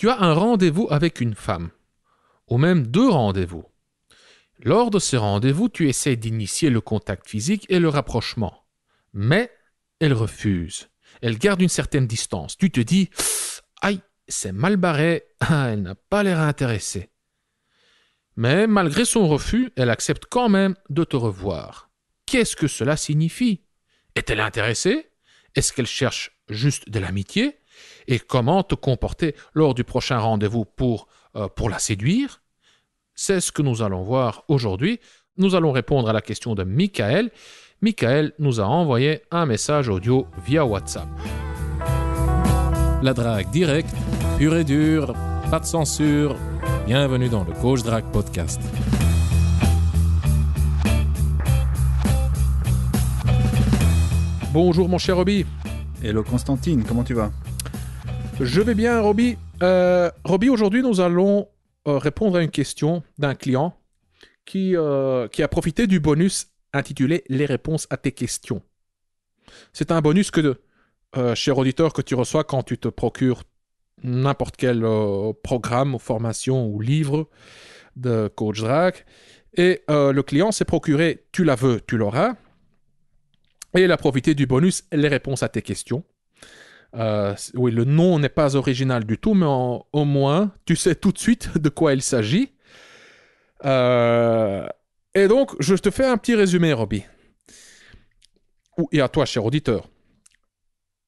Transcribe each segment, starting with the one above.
tu as un rendez-vous avec une femme, ou même deux rendez-vous. Lors de ces rendez-vous, tu essaies d'initier le contact physique et le rapprochement, mais elle refuse. Elle garde une certaine distance. Tu te dis, aïe, c'est mal barré, ah, elle n'a pas l'air intéressée. Mais malgré son refus, elle accepte quand même de te revoir. Qu'est-ce que cela signifie Est-elle intéressée Est-ce qu'elle cherche juste de l'amitié et comment te comporter lors du prochain rendez-vous pour, euh, pour la séduire C'est ce que nous allons voir aujourd'hui. Nous allons répondre à la question de Michael. Michael nous a envoyé un message audio via WhatsApp. La drague directe, pure et dure, pas de censure. Bienvenue dans le Coach Drag Podcast. Bonjour mon cher Obi. Hello Constantine, comment tu vas je vais bien, Roby. Euh, Roby, aujourd'hui, nous allons euh, répondre à une question d'un client qui, euh, a profité du bonus intitulé Les réponses à tes questions. C'est un bonus que, cher auditeur, que tu reçois quand tu te procures n'importe quel programme formation ou livre de Coach Drag. Et le client s'est procuré Tu la veux, tu l'auras. Et il a profité du bonus Les réponses à tes questions euh, oui, le nom n'est pas original du tout, mais au moins, tu sais tout de suite de quoi il s'agit. Euh, et donc, je te fais un petit résumé, Roby. Et à toi, cher auditeur.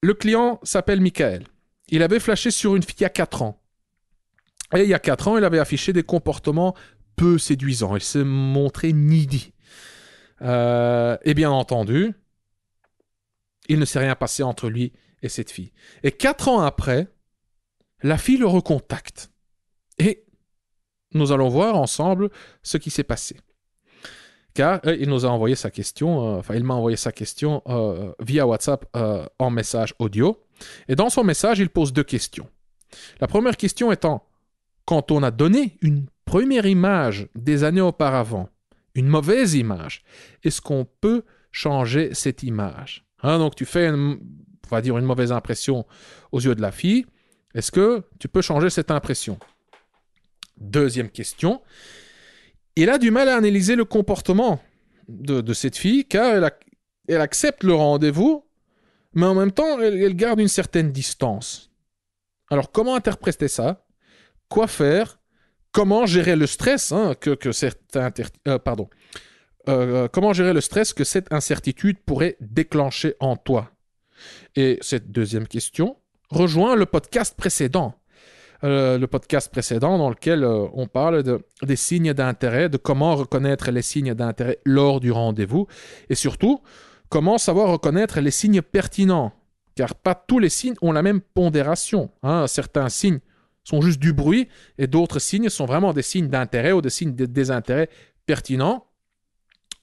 Le client s'appelle Michael. Il avait flashé sur une fille il y a 4 ans. Et il y a 4 ans, il avait affiché des comportements peu séduisants. Il s'est montré needy. et euh, eh bien entendu, il ne s'est rien passé entre lui et cette fille. Et quatre ans après, la fille le recontacte. Et nous allons voir ensemble ce qui s'est passé. Car euh, il nous a envoyé sa question, euh, enfin il m'a envoyé sa question euh, via WhatsApp en message audio. Et dans son message, il pose deux questions. La première question étant, quand on a donné une première image des années auparavant, une mauvaise image, est-ce qu'on peut changer cette image hein, donc tu fais une on va dire, une mauvaise impression aux yeux de la fille, est-ce que tu peux changer cette impression Deuxième question. Il a du mal à analyser le comportement de, cette fille car elle, accepte le rendez-vous, mais en même temps, elle, garde une certaine distance. Alors comment interpréter ça Quoi faire Comment gérer le stress hein, que, euh, pardon euh, euh, comment gérer le stress que cette incertitude pourrait déclencher en toi et cette deuxième question rejoint le podcast précédent. Euh, le podcast précédent dans lequel euh, on parle des signes d'intérêt, de comment reconnaître les signes d'intérêt lors du rendez-vous et surtout comment savoir reconnaître les signes pertinents, car pas tous les signes ont la même pondération. Hein. Certains signes sont juste du bruit et d'autres signes sont vraiment des signes d'intérêt ou des signes de désintérêt pertinents.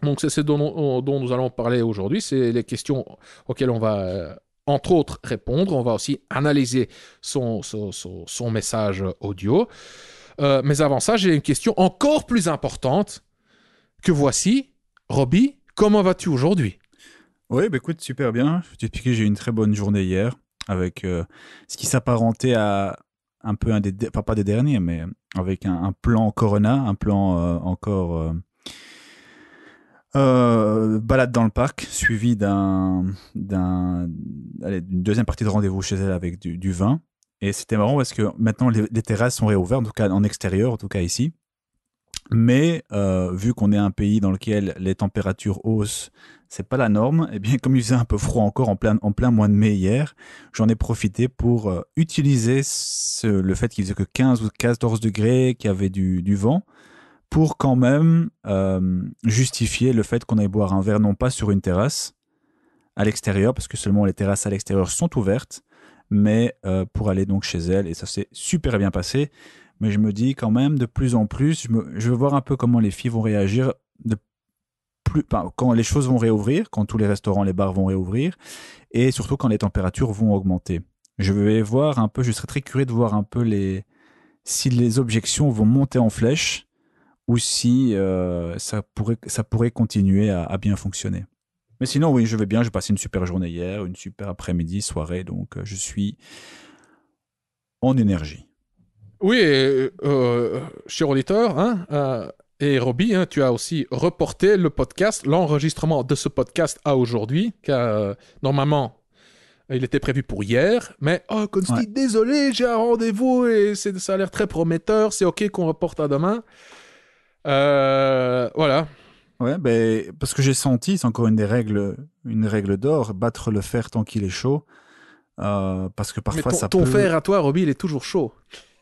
Donc c'est ce dont, nous allons parler aujourd'hui, c'est les questions auxquelles on va euh, entre autres répondre, on va aussi analyser son, son, message audio. Euh, mais avant ça, j'ai une question encore plus importante que voici. Robbie, comment vas-tu aujourd'hui Oui, bah écoute, super bien. Je vais t'expliquer, j'ai eu une très bonne journée hier avec euh, ce qui s'apparentait à un peu un des, pas des derniers, mais avec un, plan Corona, un plan encore euh, balade dans le parc, suivie d'une deuxième partie de rendez-vous chez elle avec du, vin. Et c'était marrant parce que maintenant les, terrasses sont réouvertes, en tout cas en extérieur, en tout cas ici. Mais euh, vu qu'on est un pays dans lequel les températures haussent, c'est pas la norme. Et eh bien, comme il faisait un peu froid encore en plein, mois de mai hier, j'en ai profité pour euh, utiliser le fait qu'il faisait que 15 ou 14 degrés, qu'il y avait du vent pour quand même euh, justifier le fait qu'on aille boire un verre non pas sur une terrasse à l'extérieur, parce que seulement les terrasses à l'extérieur sont ouvertes, mais euh, pour aller donc chez elle, et ça s'est super bien passé. Mais je me dis quand même de plus en plus, je, veux voir un peu comment les filles vont réagir de plus, quand les choses vont réouvrir, quand tous les restaurants, les bars vont réouvrir, et surtout quand les températures vont augmenter. Je vais voir un peu, je serais très curieux de voir un peu les, si les objections vont monter en flèche ou si euh, ça, pourrait, ça pourrait continuer à, bien fonctionner. Mais sinon, oui, je vais bien. J'ai passé une super journée hier, une super après-midi, soirée. Donc, euh, je suis en énergie. Oui, euh, cher auditeur, hein, et Roby, hein, tu as aussi reporté le podcast, l'enregistrement de ce podcast à aujourd'hui, car normalement, il était prévu pour hier, mais oh, Consti, désolé, j'ai un rendez-vous et ça a l'air très prometteur, c'est ok qu'on reporte à demain. Euh, voilà. Ouais, ben, parce que j'ai senti, c'est encore une des règles, une règle d'or, battre le fer tant qu'il est chaud. Euh, parce que parfois ça peut... Ton fer à toi, Roby, il est toujours chaud.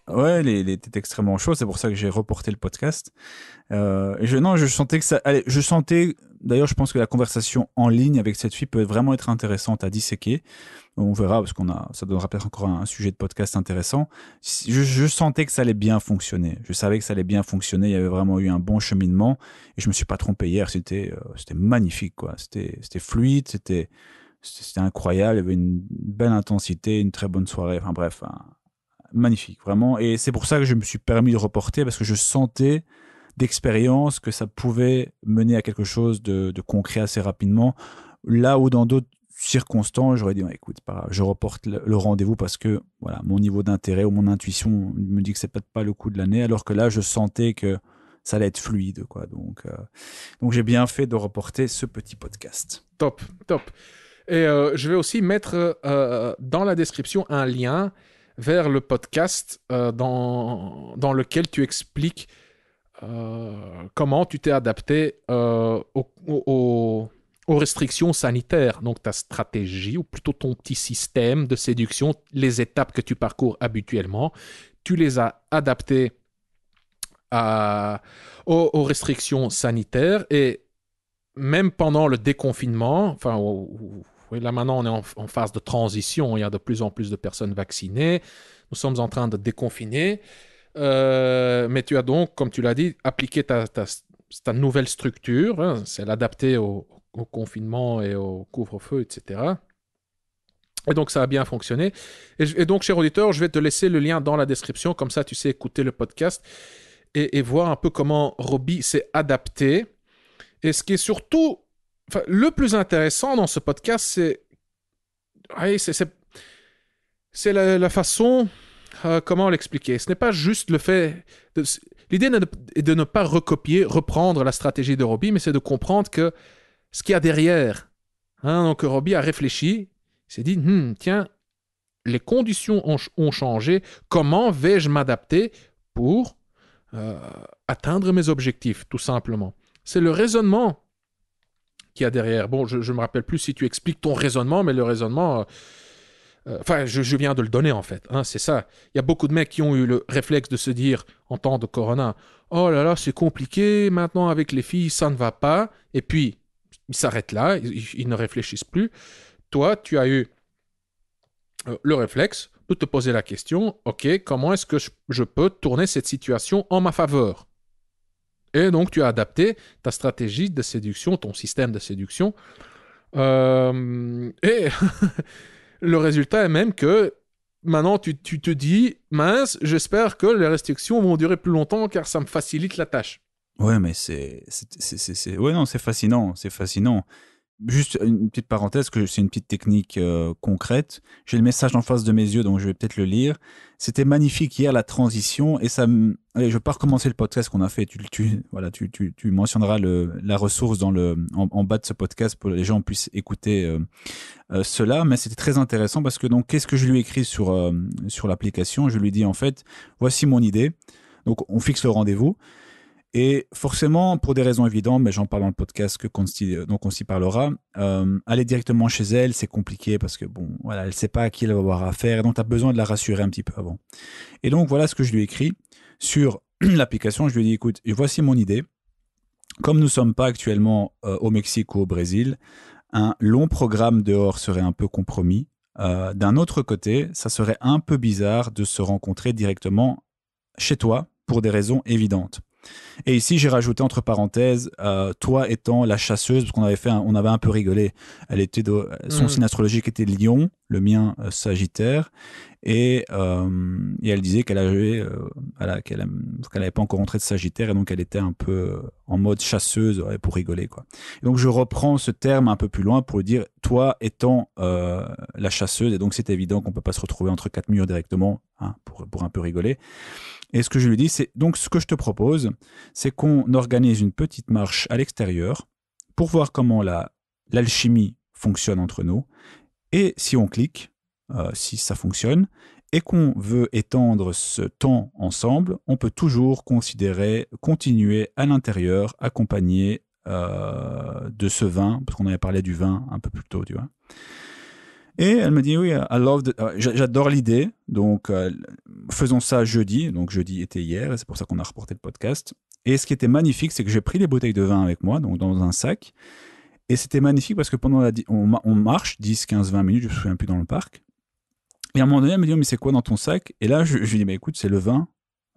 Ouais, il, était extrêmement chaud. C'est pour ça que j'ai reporté le podcast. Euh, je, non, je sentais que ça. Allez, je sentais. D'ailleurs, je pense que la conversation en ligne avec cette fille peut vraiment être intéressante à disséquer. On verra parce qu'on a, ça donnera peut-être encore un, sujet de podcast intéressant. Je, sentais que ça allait bien fonctionner. Je savais que ça allait bien fonctionner. Il y avait vraiment eu un bon cheminement et je me suis pas trompé hier. C'était, euh, c'était magnifique quoi. C'était, c'était fluide. C'était, c'était incroyable. Il y avait une belle intensité, une très bonne soirée. Enfin bref magnifique, vraiment. Et c'est pour ça que je me suis permis de reporter, parce que je sentais d'expérience que ça pouvait mener à quelque chose de, concret assez rapidement. Là où dans d'autres circonstances, j'aurais dit, écoute, je reporte le, rendez-vous parce que voilà, mon niveau d'intérêt ou mon intuition me dit que c'est peut-être pas le coup de l'année, alors que là, je sentais que ça allait être fluide. Quoi. Donc, euh, donc j'ai bien fait de reporter ce petit podcast. Top, top. Et euh, je vais aussi mettre euh, dans la description un lien vers le podcast euh, dans, dans, lequel tu expliques euh, comment tu t'es adapté euh, aux, restrictions sanitaires, donc ta stratégie, ou plutôt ton petit système de séduction, les étapes que tu parcours habituellement, tu les as adaptées à, aux, restrictions sanitaires et même pendant le déconfinement, enfin, là maintenant, on est en, phase de transition. Il y a de plus en plus de personnes vaccinées. Nous sommes en train de déconfiner. Euh, mais tu as donc, comme tu l'as dit, appliqué ta, nouvelle structure. Hein. c'est l'adapter au, confinement et au couvre-feu, etc. Et donc, ça a bien fonctionné. Et, donc, cher auditeur, je vais te laisser le lien dans la description. Comme ça, tu sais écouter le podcast et, et voir un peu comment Roby s'est adapté. Et ce qui est surtout le plus intéressant dans ce podcast, c'est. la, façon. Euh, comment l'expliquer Ce n'est pas juste le fait. L'idée est de ne pas recopier, reprendre la stratégie de Robbie, mais c'est de comprendre que ce qu'il y a derrière. Hein, donc Robbie a réfléchi, s'est dit hmm, tiens, les conditions ont, changé, comment vais-je m'adapter pour euh, atteindre mes objectifs, tout simplement. C'est le raisonnement derrière. Bon, je ne me rappelle plus si tu expliques ton raisonnement, mais le raisonnement... Euh, euh, enfin, je, viens de le donner en fait, hein, c'est ça. Il y a beaucoup de mecs qui ont eu le réflexe de se dire en temps de corona, oh là là, c'est compliqué, maintenant avec les filles, ça ne va pas, et puis ils s'arrêtent là, ils, ne réfléchissent plus. Toi, tu as eu euh, le réflexe de te poser la question, ok, comment est-ce que je peux tourner cette situation en ma faveur et donc, tu as adapté ta stratégie de séduction, ton système de séduction. Euh, et le résultat est même que maintenant, tu, tu te dis, mince, j'espère que les restrictions vont durer plus longtemps car ça me facilite la tâche. Ouais, mais c'est. Ouais, non, c'est fascinant. C'est fascinant. Juste une petite parenthèse, que c'est une petite technique euh, concrète. J'ai le message en face de mes yeux, donc je vais peut-être le lire. C'était magnifique hier la transition et ça. Allez, je vais pas recommencer le podcast qu'on a fait. Tu, tu voilà, tu, tu, tu mentionneras le, la ressource dans le en, bas de ce podcast pour que les gens puissent écouter euh, euh, cela. Mais c'était très intéressant parce que donc qu'est-ce que je lui écris sur sur l'application Je lui dis en fait, voici mon idée. Donc on fixe le rendez-vous. Et forcément, pour des raisons évidentes, mais j'en parle dans le podcast que euh, donc on s'y parlera, euh, aller directement chez elle, c'est compliqué parce que bon, voilà, elle sait pas à qui elle va avoir affaire, donc tu as besoin de la rassurer un petit peu avant. Et donc voilà ce que je lui ai écrit sur l'application. Je lui ai dit, écoute, voici mon idée. Comme nous ne sommes pas actuellement euh, au Mexique ou au Brésil, un long programme dehors serait un peu compromis. D'un autre côté, ça serait un peu bizarre de se rencontrer directement chez toi pour des raisons évidentes. Et ici, j'ai rajouté entre parenthèses, euh, toi étant la chasseuse, parce qu'on avait fait, un, on avait un peu rigolé. Elle était son hmm. signe astrologique était Lion, le mien euh, Sagittaire, et, euh, et elle disait qu'elle avait, euh, voilà, qu'elle n'avait pas encore rentré de Sagittaire, et donc elle était un peu en mode chasseuse pour rigoler. Quoi. donc je reprends ce terme un peu plus loin pour dire, toi étant la chasseuse, et donc c'est évident qu'on ne peut pas se retrouver entre quatre murs directement hein, pour, pour un peu rigoler. Et ce que je lui dis, c'est donc ce que je te propose, c'est qu'on organise une petite marche à l'extérieur pour voir comment la l'alchimie fonctionne entre nous et si on clique, euh, si ça fonctionne, et qu'on veut étendre ce temps ensemble, on peut toujours considérer continuer à l'intérieur, accompagné euh, de ce vin, parce qu'on avait parlé du vin un peu plus tôt, tu vois. Et elle me dit oui, euh, j'adore l'idée, donc faisons ça jeudi. Donc jeudi était hier, et c'est pour ça qu'on a reporté le podcast. Et ce qui était magnifique, c'est que j'ai pris les bouteilles de vin avec moi, donc dans un sac, et c'était magnifique parce que pendant la, on, on marche 10, 15, 20 minutes, je me souviens plus dans le parc. Et à un moment donné, elle me dit, oh, mais c'est quoi dans ton sac Et là, je, lui dis, mais bah, écoute, c'est le vin.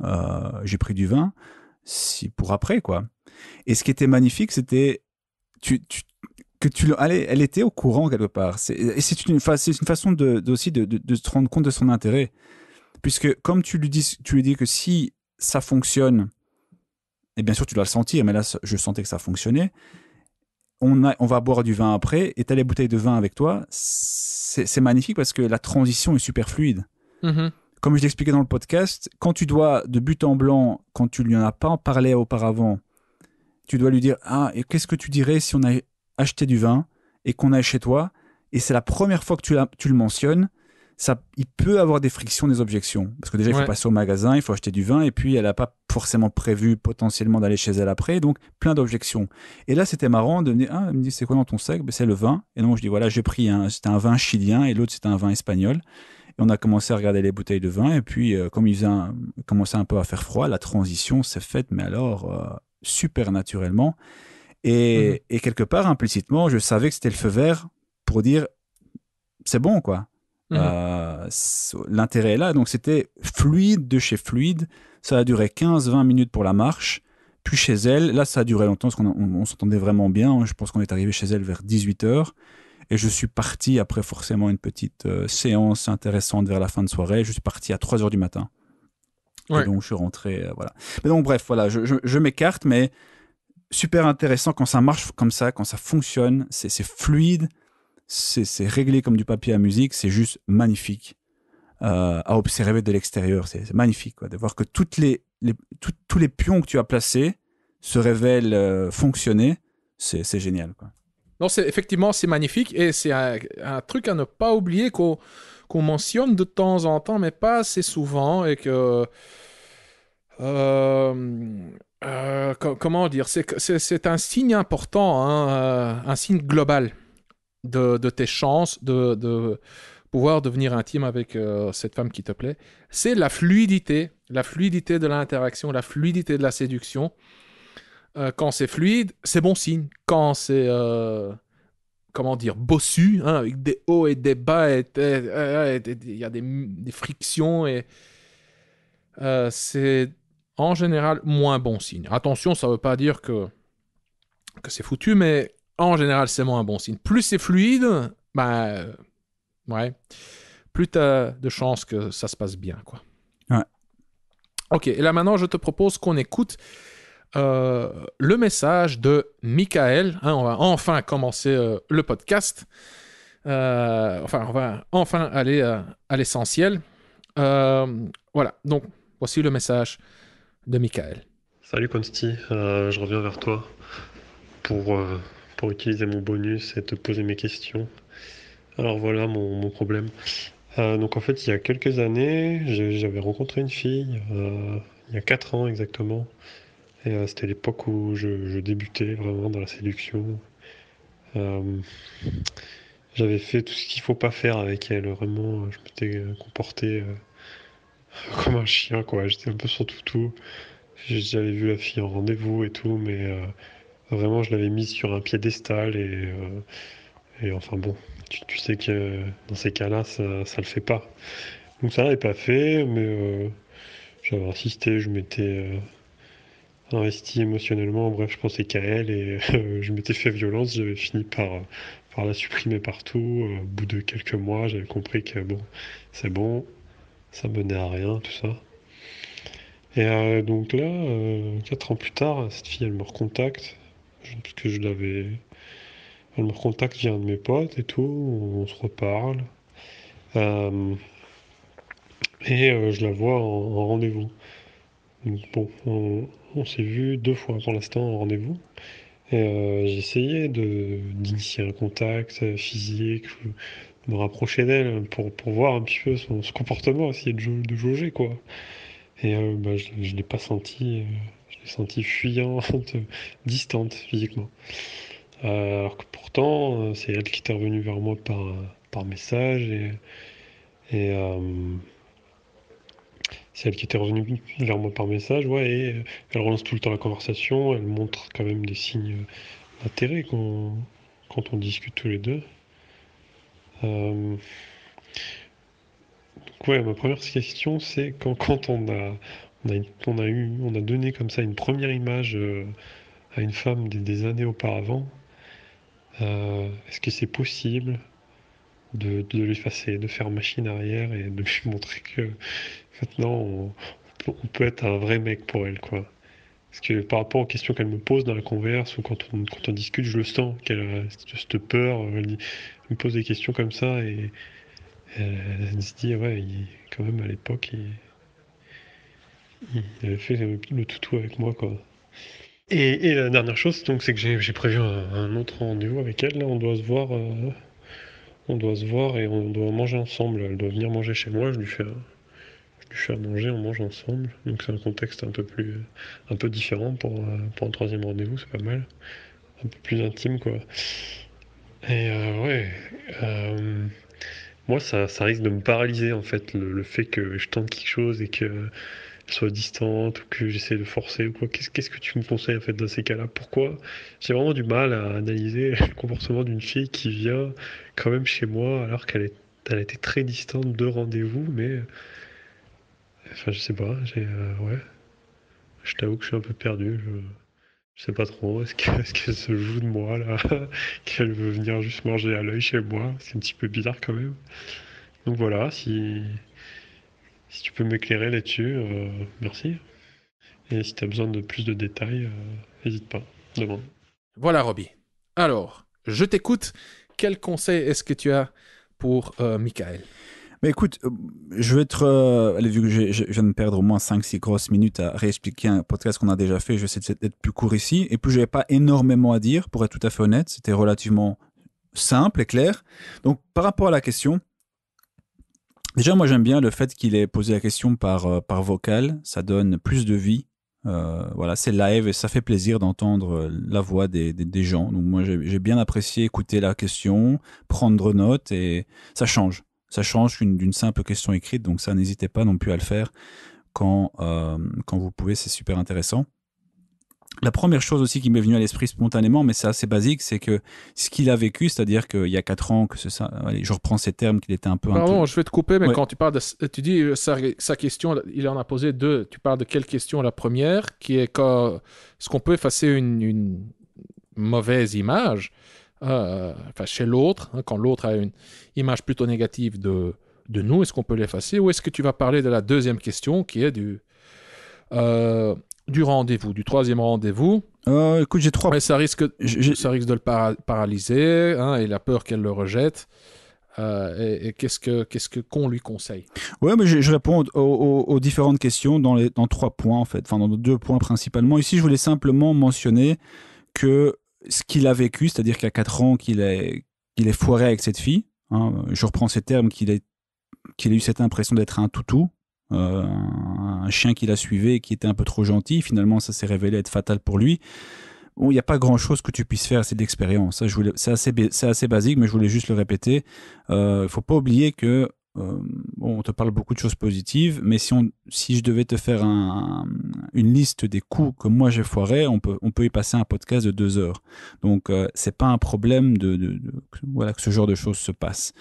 Euh, j'ai pris du vin si, pour après, quoi. Et ce qui était magnifique, c'était tu, que tu elle était au courant quelque part. Et c'est une, façon de, de aussi de, de, se rendre compte de son intérêt. Puisque comme tu lui dis, tu lui dis que si ça fonctionne, et eh bien sûr tu dois le sentir, mais là je sentais que ça fonctionnait, on, va boire du vin après, et t'as les bouteilles de vin avec toi, c'est magnifique parce que la transition est super fluide. Mm-hmm. Comme je l'expliquais dans le podcast, quand tu dois, de but en blanc, quand tu lui en as pas parlé auparavant, tu dois lui dire Ah, et qu'est-ce que tu dirais si on a acheté du vin et qu'on aille chez toi Et c'est la première fois que tu, le mentionnes. Ça, il peut avoir des frictions, des objections. Parce que déjà, il faut passer au magasin, il faut acheter du vin, et puis elle n'a pas forcément prévu potentiellement d'aller chez elle après, donc plein d'objections. Et là, c'était marrant de ah, me dire, ah, dit, c'est quoi dans ton sac ben, C'est le vin. Et donc, je dis, voilà, j'ai pris un, c'était un vin chilien et l'autre, c'est un vin espagnol. Et on a commencé à regarder les bouteilles de vin. Et puis, euh, comme il faisait commençait un peu à faire froid, la transition s'est faite, mais alors, euh, super naturellement. Et, mmh. et quelque part, implicitement, je savais que c'était le feu vert pour dire, c'est bon, quoi euh, mhm. L'intérêt est là. Donc c'était fluide de chez fluide. Ça a duré 15-20 minutes pour la marche. Puis chez elle, là ça a duré longtemps parce qu'on s'entendait vraiment bien. Hein. Je pense qu'on est arrivé chez elle vers 18h. Et je suis parti après forcément une petite euh, séance intéressante vers la fin de soirée. Je suis parti à 3h du matin. Et donc je suis rentré. Euh, voilà. Mais donc bref, voilà, je, m'écarte, mais super intéressant quand ça marche comme ça, quand ça fonctionne, c'est fluide, c'est réglé comme du papier à musique, c'est juste magnifique euh, à observer de l'extérieur. C'est magnifique quoi, de voir que toutes les, tous les pions que tu as placés se révèlent euh, fonctionner. C'est génial. Quoi. Non, effectivement, c'est magnifique et c'est un, truc à ne pas oublier qu'on mentionne de temps en temps, mais pas assez souvent et que. Euh, comment dire, c'est un signe important, hein, un signe global de, tes chances de, pouvoir devenir intime avec euh, cette femme qui te plaît, c'est la fluidité, la fluidité de l'interaction, la fluidité de la séduction. Euh, quand c'est fluide, c'est bon signe. Quand c'est euh, comment dire, bossu, hein, avec des hauts et des bas, il y a des, frictions, et c'est en général moins bon signe. Attention, ça ne veut pas dire que, que c'est foutu, mais en général, c'est moins un bon signe. Plus c'est fluide, bah, ouais, plus t'as de chances que ça se passe bien, quoi. Ouais. Ok, et là maintenant, je te propose qu'on écoute euh, le message de Michael. Hein, on va enfin commencer euh, le podcast. enfin, on va enfin aller à l'essentiel. voilà, donc voici le message de Michael. Salut Consti, je reviens vers toi pour pour utiliser mon bonus et te poser mes questions. Alors voilà mon, problème. Euh, donc en fait, il y a quelques années, j'avais rencontré une fille, euh, il y a 4 ans exactement. Et euh, c'était l'époque où je, débutais vraiment dans la séduction. j'avais fait tout ce qu'il faut pas faire avec elle, vraiment, je m'étais comporté comme un chien, quoi. J'étais un peu sur toutou. J'avais vu la fille en rendez-vous et tout, mais Vraiment, je l'avais mise sur un piédestal et, euh, enfin bon, tu, sais que dans ces cas-là, ça le fait pas. Donc ça n'avait pas fait, mais euh, j'avais insisté, je m'étais euh, investi émotionnellement, bref, je pensais qu'à elle et je m'étais fait violence, j'avais fini par, par la supprimer partout. Au bout de quelques mois, j'avais compris que bon, c'est bon, ça menait à rien, tout ça. Et donc là, quatre ans plus tard, cette fille, elle me recontacte que je l'avais. Elle me recontacte via un de mes potes et tout, on, se reparle. Euh, et euh, je la vois en, rendez-vous. Bon, on, s'est vu deux fois pour l'instant en rendez-vous. Et euh, j'ai essayé d'initier un contact physique, de me rapprocher d'elle pour, voir un petit peu son, comportement, essayer de, jauger quoi. Et euh, bah, je ne l'ai pas senti sentie fuyante, distante physiquement. Euh, alors que pourtant, euh, c'est elle qui était revenue vers moi par, par message et, euh, c'est elle qui était revenue vers moi par message, ouais, et elle relance tout le temps la conversation, elle montre quand même des signes d'intérêt quand, quand on discute tous les deux. ouais, ma première question, c'est quand, quand on a on a, eu, on a donné comme ça une première image euh, à une femme des, années auparavant. Euh, est-ce que c'est possible de, l'effacer, de faire machine arrière et de lui montrer que maintenant on, peut être un vrai mec pour elle, quoi. Parce que par rapport aux questions qu'elle me pose dans la converse ou quand on, discute, je le sens qu'elle a cette peur. Elle, me pose des questions comme ça et euh, elle, se dit, ouais, quand même à l'époque, elle avait fait le toutou avec moi, quoi. Et, la dernière chose, donc, c'est que j'ai prévu un, autre rendez-vous avec elle. Là, on doit se voir. Euh, on doit se voir et on doit manger ensemble. Elle doit venir manger chez moi. Je lui fais, je lui fais à manger, on mange ensemble. Donc c'est un contexte un peu plus, un peu différent pour, euh, pour un troisième rendez-vous. C'est pas mal, un peu plus intime, quoi. Et euh, ouais. moi, ça, ça, risque de me paralyser en fait, le fait que je tente quelque chose et que soit distante ou que j'essaie de forcer ou quoi. Qu'est-ce que tu me conseilles en fait dans ces cas-là Pourquoi j'ai vraiment du mal à analyser le comportement d'une fille qui vient quand même chez moi alors qu'elle est, elle été très distante de rendez-vous, mais enfin je sais pas, j'ai euh, ouais, je t'avoue que je suis un peu perdu. Je... je sais pas trop, est-ce qu'elle se joue de moi là Qu'elle veut venir juste manger à l'œil chez moi C'est un petit peu bizarre quand même. Donc voilà, si, si tu peux m'éclairer là-dessus, euh, merci. Et si tu as besoin de plus de détails, n'hésite euh, pas, demande. Voilà, Robbie. Alors, je t'écoute. Quel conseil est-ce que tu as pour euh, Michael mais écoute, je vais être. vu que je, je, viens de perdre au moins 5-6 grosses minutes à réexpliquer un podcast qu'on a déjà fait, je vais essayer d'être plus court ici. Et puis, je n'avais pas énormément à dire, pour être tout à fait honnête. C'était relativement simple et clair. Donc, par rapport à la question, Déjà, moi j'aime bien le fait qu'il ait posé la question par, euh, par vocal, ça donne plus de vie. Euh, voilà, c'est live et ça fait plaisir d'entendre euh, la voix des, gens. Donc moi j'ai bien apprécié écouter la question, prendre note et ça change. Ça change d'une simple question écrite, donc ça n'hésitez pas non plus à le faire quand, quand vous pouvez, c'est super intéressant. La première chose aussi qui m'est venue à l'esprit spontanément, mais c'est assez basique, c'est que ce qu'il a vécu, c'est-à-dire qu'il y a quatre ans, que ça. je reprends ces termes qu'il était un peu. Pardon, je vais te couper, mais quand tu parles de. Tu dis euh, sa, question, il en a posé deux. Tu parles de quelle question La première, qui est quand. Est-ce qu'on peut effacer une, mauvaise image euh, chez l'autre, hein, quand l'autre a une image plutôt négative de, de nous, est-ce qu'on peut l'effacer Ou est-ce que tu vas parler de la deuxième question qui est du. Euh, du rendez-vous, du troisième rendez-vous. Euh, écoute, j'ai trois. Mais ça risque, ça risque de le paralyser. Hein, et il a peur qu'elle le rejette. Euh, et, qu'est-ce que qu'est-ce que qu'on lui conseille Ouais, mais je, réponds aux, différentes questions dans les dans trois points en fait, enfin dans deux points principalement. Ici, je voulais simplement mentionner que ce qu'il a vécu, c'est-à-dire qu'il a quatre ans qu'il est est foiré avec cette fille. Hein, je reprends ces termes qu'il est qu'il a eu cette impression d'être un toutou euh, un chien qui la suivait qui était un peu trop gentil. Finalement, ça s'est révélé être fatal pour lui. Bon, il n'y a pas grand chose que tu puisses faire, c'est d'expérience. Ça, c'est assez, c'est assez basique, mais je voulais juste le répéter. Il euh, ne faut pas oublier que euh, bon, on te parle beaucoup de choses positives, mais si, on, si je devais te faire un, une liste des coups que moi j'ai foiré, on peut, on peut y passer un podcast de deux heures. Donc, ce c'est pas un problème de, voilà, que ce genre de choses se passe.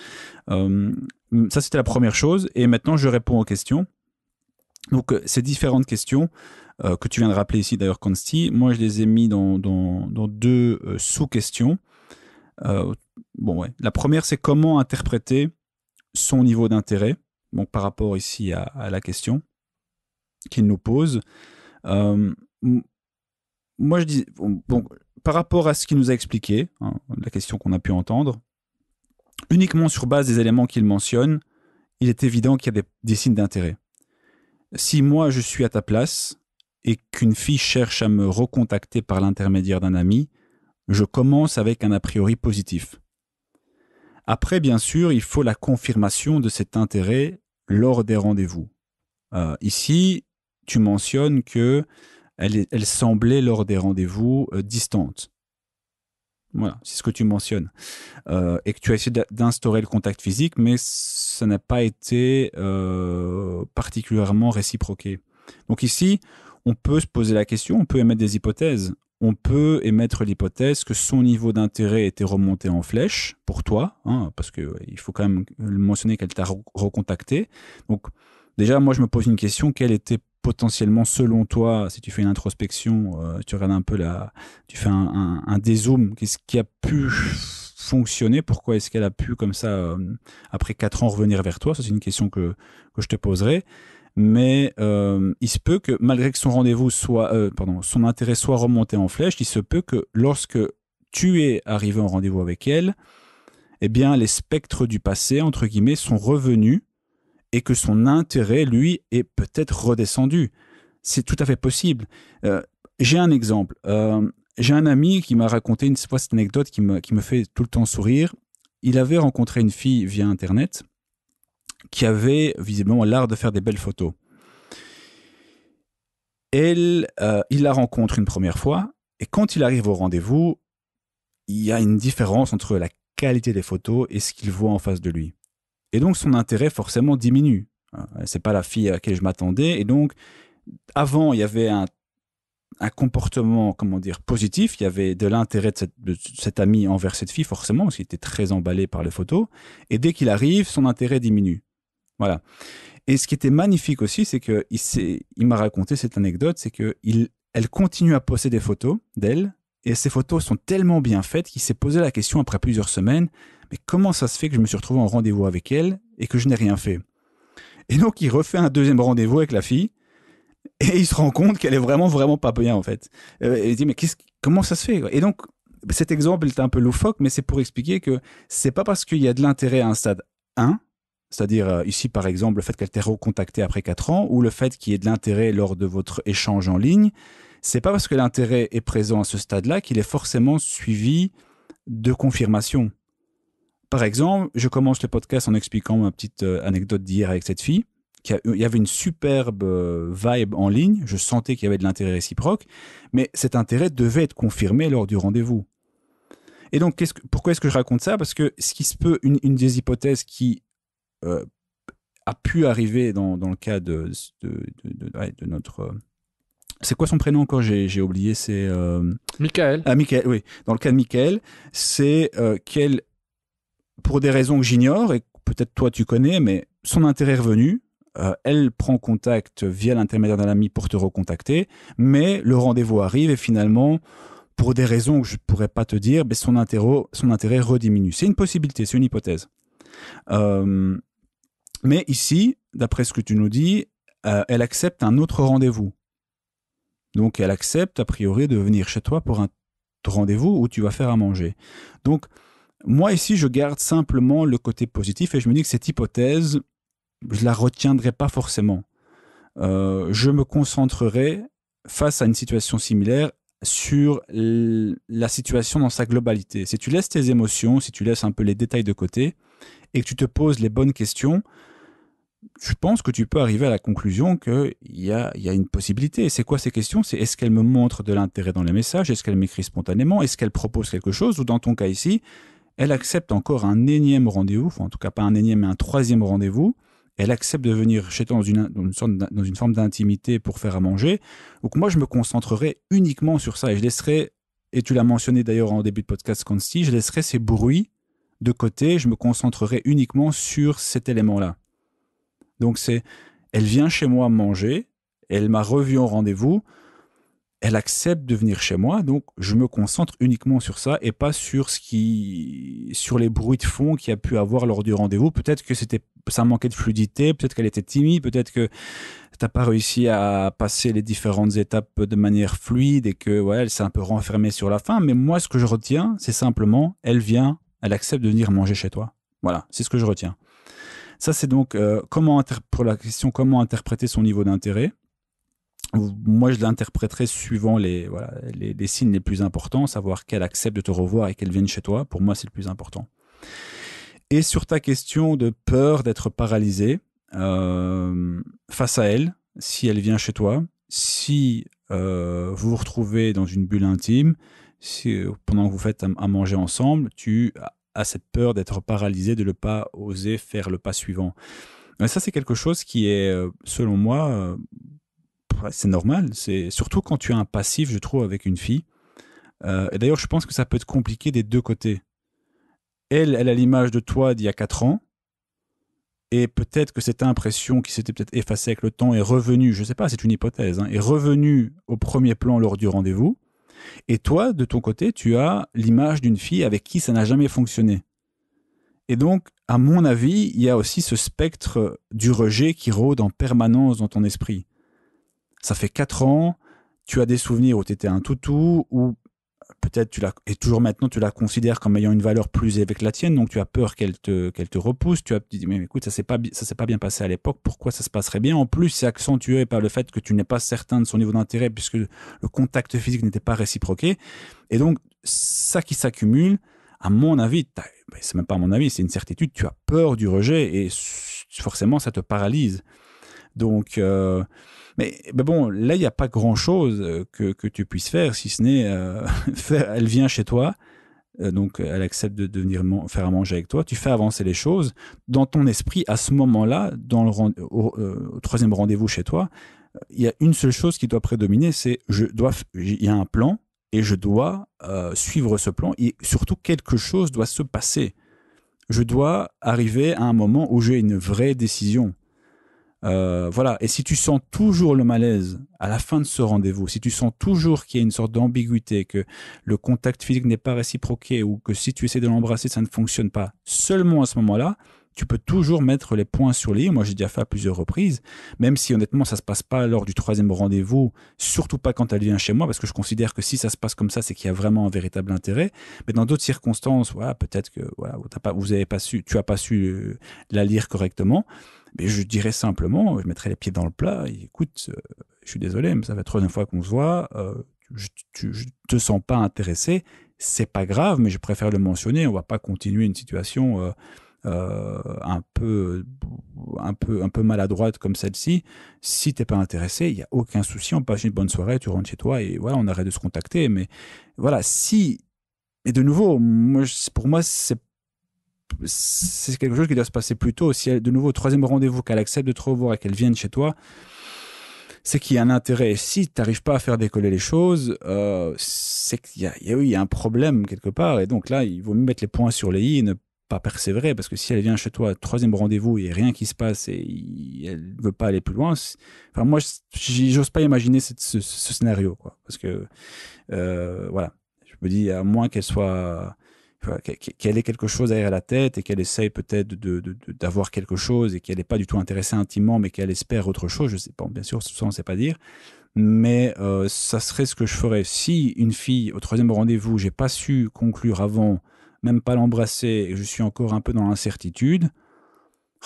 ça, c'était la première chose. Et maintenant, je réponds aux questions. Donc, euh, ces différentes questions euh, que tu viens de rappeler ici, d'ailleurs, Consti, moi, je les ai mis dans, deux euh, sous-questions. bon, La première, c'est comment interpréter son niveau d'intérêt, donc par rapport ici à, la question qu'il nous pose. moi, je dis, bon, par rapport à ce qu'il nous a expliqué, hein, la question qu'on a pu entendre, uniquement sur base des éléments qu'il mentionne, il est évident qu'il y a des signes d'intérêt si moi je suis à ta place et qu'une fille cherche à me recontacter par l'intermédiaire d'un ami, je commence avec un a priori positif. Après, bien sûr, il faut la confirmation de cet intérêt lors des rendez-vous. Euh, ici, tu mentionnes que elle, semblait lors des rendez-vous euh, distante. Voilà, c'est ce que tu mentionnes. Euh, et que tu as essayé d'instaurer le contact physique, mais ça n'a pas été euh, particulièrement réciproqué. Donc ici, on peut se poser la question, on peut émettre des hypothèses. On peut émettre l'hypothèse que son niveau d'intérêt était remonté en flèche pour toi, hein, parce que il faut quand même mentionner qu'elle t'a recontacté. Donc déjà, moi, je me pose une question, quel était potentiellement, selon toi, si tu fais une introspection, euh, tu regardes un peu la, tu fais un, dézoom, qu'est-ce qui a pu fonctionner Pourquoi est-ce qu'elle a pu, comme ça, euh, après quatre ans, revenir vers toi Ça, c'est une question que, je te poserai. Mais euh, il se peut que, malgré que son rendez-vous soit, pardon, son intérêt soit remonté en flèche, il se peut que lorsque tu es arrivé en rendez-vous avec elle, eh bien, les spectres du passé, entre guillemets, sont revenus et que son intérêt, lui, est peut-être redescendu. C'est tout à fait possible. Euh, j'ai un exemple. Euh, j'ai un ami qui m'a raconté une fois anecdote qui me, fait tout le temps sourire. Il avait rencontré une fille via Internet qui avait visiblement l'art de faire des belles photos. Elle, euh, il la rencontre une première fois et quand il arrive au rendez-vous, il y a une différence entre la qualité des photos et ce qu'il voit en face de lui. Et donc, son intérêt forcément diminue. Euh, c'est pas la fille à laquelle je m'attendais. Et donc, avant, il y avait un, un, comportement, comment dire, positif. Il y avait de l'intérêt de, cet ami envers cette fille, forcément, parce qu'il était très emballé par les photos. Et dès qu'il arrive, son intérêt diminue. Voilà. Et ce qui était magnifique aussi, c'est que il, m'a raconté cette anecdote, c'est que elle continue à poster des photos d'elle, et ces photos sont tellement bien faites qu'il s'est posé la question après plusieurs semaines mais comment ça se fait que je me suis retrouvé en rendez-vous avec elle et que je n'ai rien fait Et donc, il refait un deuxième rendez-vous avec la fille et il se rend compte qu'elle est vraiment, vraiment pas bien, en fait. Euh, et il dit, mais comment ça se fait Et donc, cet exemple est un peu loufoque, mais c'est pour expliquer que c'est pas parce qu'il y a de l'intérêt à un stade 1, c'est-à-dire euh, ici par exemple le fait qu'elle t'ait recontacté après 4 ans ou le fait qu'il y ait de l'intérêt lors de votre échange en ligne, c'est pas parce que l'intérêt est présent à ce stade-là qu'il est forcément suivi de confirmation. Par exemple, je commence le podcast en expliquant ma petite euh, anecdote d'hier avec cette fille. il y avait une superbe euh, vibe en ligne, je sentais qu'il y avait de l'intérêt réciproque, mais cet intérêt devait être confirmé lors du rendez-vous. Et donc, pourquoi est-ce que je raconte ça Parce que ce qui se peut, une, des hypothèses qui euh, a pu arriver dans, le cas de, de, notre... c'est quoi son prénom encore J'ai oublié, c'est... Michael. Ah, Michael, oui. Dans le cas de Michael, c'est qu'elle pour des raisons que j'ignore et peut-être toi tu connais, mais son intérêt est revenu. Euh, elle prend contact via l'intermédiaire d'un ami pour te recontacter, mais le rendez-vous arrive et finalement, pour des raisons que je ne pourrais pas te dire, mais ben son, intérêt, son intérêt rediminue. C'est une possibilité, c'est une hypothèse. Euh, mais ici, d'après ce que tu nous dis, euh, elle accepte un autre rendez-vous. Donc elle accepte, a priori, de venir chez toi pour un rendez-vous où tu vas faire à manger. Donc moi ici, je garde simplement le côté positif et je me dis que cette hypothèse, je la retiendrai pas forcément. Euh, je me concentrerai face à une situation similaire sur la situation dans sa globalité. Si tu laisses tes émotions, si tu laisses un peu les détails de côté et que tu te poses les bonnes questions, je pense que tu peux arriver à la conclusion qu'il y a, une possibilité. C'est quoi ces questions C'est est-ce qu'elle me montre de l'intérêt dans les messages Est-ce qu'elle m'écrit spontanément Est-ce qu'elle propose quelque chose Ou dans ton cas ici, elle accepte encore un énième rendez-vous, en tout cas pas un énième, mais un troisième rendez-vous. Elle accepte de venir chez toi dans une, forme d'intimité pour faire à manger. Donc moi, je me concentrerai uniquement sur ça et je laisserai, et tu l'as mentionné d'ailleurs en début de podcast, Consti, je laisserai ces bruits de côté, je me concentrerai uniquement sur cet élément-là. Donc c'est, elle vient chez moi manger, elle m'a revu au rendez-vous, elle accepte de venir chez moi, donc je me concentre uniquement sur ça et pas sur ce qui, sur les bruits de fond qu'il y a pu avoir lors du rendez-vous. Peut-être que c'était, ça manquait de fluidité, peut-être qu'elle était timide, peut-être que t'as pas réussi à passer les différentes étapes de manière fluide et que, ouais, elle s'est un peu renfermée sur la fin. Mais moi, ce que je retiens, c'est simplement, elle vient, elle accepte de venir manger chez toi. Voilà, c'est ce que je retiens. Ça, c'est donc euh, comment pour la question comment interpréter son niveau d'intérêt moi, je l'interpréterais suivant les, voilà, les, signes les plus importants, savoir qu'elle accepte de te revoir et qu'elle vienne chez toi. Pour moi, c'est le plus important. Et sur ta question de peur d'être paralysé euh, face à elle, si elle vient chez toi, si euh, vous vous retrouvez dans une bulle intime, si, euh, pendant que vous faites à, manger ensemble, tu as cette peur d'être paralysé, de ne pas oser faire le pas suivant. ça, c'est quelque chose qui est, selon moi, c'est normal. C'est surtout quand tu as un passif, je trouve, avec une fille. Euh, et d'ailleurs, je pense que ça peut être compliqué des deux côtés. Elle, elle a l'image de toi d'il y a quatre ans. Et peut-être que cette impression qui s'était peut-être effacée avec le temps est revenue, je ne sais pas, c'est une hypothèse, hein, est revenue au premier plan lors du rendez-vous. Et toi, de ton côté, tu as l'image d'une fille avec qui ça n'a jamais fonctionné. Et donc, à mon avis, il y a aussi ce spectre du rejet qui rôde en permanence dans ton esprit ça fait quatre ans, tu as des souvenirs où tu étais un toutou, ou peut-être tu la, et toujours maintenant tu la considères comme ayant une valeur plus élevée que la tienne, donc tu as peur qu'elle te, qu'elle te repousse, tu as dit, mais écoute, ça s'est pas, ça s'est pas bien passé à l'époque, pourquoi ça se passerait bien? En plus, c'est accentué par le fait que tu n'es pas certain de son niveau d'intérêt puisque le contact physique n'était pas réciproqué. Et donc, ça qui s'accumule, à mon avis, ben, c'est même pas à mon avis, c'est une certitude, tu as peur du rejet et forcément ça te paralyse. Donc, euh, mais bon, là, il n'y a pas grand-chose euh, que, tu puisses faire, si ce n'est euh, Elle vient chez toi, donc elle accepte de, venir faire à manger avec toi. Tu fais avancer les choses dans ton esprit à ce moment-là, dans le au, troisième rendez-vous chez toi. Il y a une seule chose qui doit prédominer, c'est je dois. Il y a un plan et je dois suivre ce plan. Et surtout, quelque chose doit se passer. Je dois arriver à un moment où j'ai une vraie décision euh, voilà. Et si tu sens toujours le malaise à la fin de ce rendez-vous, si tu sens toujours qu'il y a une sorte d'ambiguïté, que le contact physique n'est pas réciproqué ou que si tu essaies de l'embrasser, ça ne fonctionne pas, seulement à ce moment-là, tu peux toujours mettre les points sur les Moi, j'ai déjà fait à plusieurs reprises, même si honnêtement, ça se passe pas lors du troisième rendez-vous, surtout pas quand elle vient chez moi, parce que je considère que si ça se passe comme ça, c'est qu'il y a vraiment un véritable intérêt. Mais dans d'autres circonstances, voilà, peut-être que voilà, vous avez pas su, tu n'as pas su euh, la lire correctement. Mais je dirais simplement, je mettrais les pieds dans le plat écoute, euh, je suis désolé, mais ça fait trois fois qu'on se voit, euh, je, tu, te sens pas intéressé, c'est pas grave, mais je préfère le mentionner, on va pas continuer une situation euh, un peu un peu un peu maladroite comme celle-ci. Si tu n'es pas intéressé, il n'y a aucun souci, on passe une bonne soirée, tu rentres chez toi et voilà, on arrête de se contacter. Mais voilà, si et de nouveau, moi, pour moi, c'est c'est quelque chose qui doit se passer plus tôt. Si elle, de nouveau, troisième rendez-vous, qu'elle accepte de te revoir et qu'elle vienne chez toi, c'est qu'il y a un intérêt. Si tu n'arrives pas à faire décoller les choses, euh, c'est qu'il y a, il un problème quelque part. Et donc là, il vaut mieux mettre les points sur les i et ne pas persévérer. Parce que si elle vient chez toi, troisième rendez-vous, et rien qui se passe et elle ne veut pas aller plus loin, enfin, moi, j'ose pas imaginer ce, scénario. parce que, euh, voilà, je me dis, à moins qu'elle soit qu'elle ait quelque chose derrière la tête et qu'elle essaye peut-être d'avoir quelque chose et qu'elle n'est pas du tout intéressée intimement, mais qu'elle espère autre chose. Je sais pas, bien sûr, ça on ne sait pas dire. Mais euh, ça serait ce que je ferais. Si une fille au troisième rendez-vous, j'ai pas su conclure avant, même pas l'embrasser, et je suis encore un peu dans l'incertitude,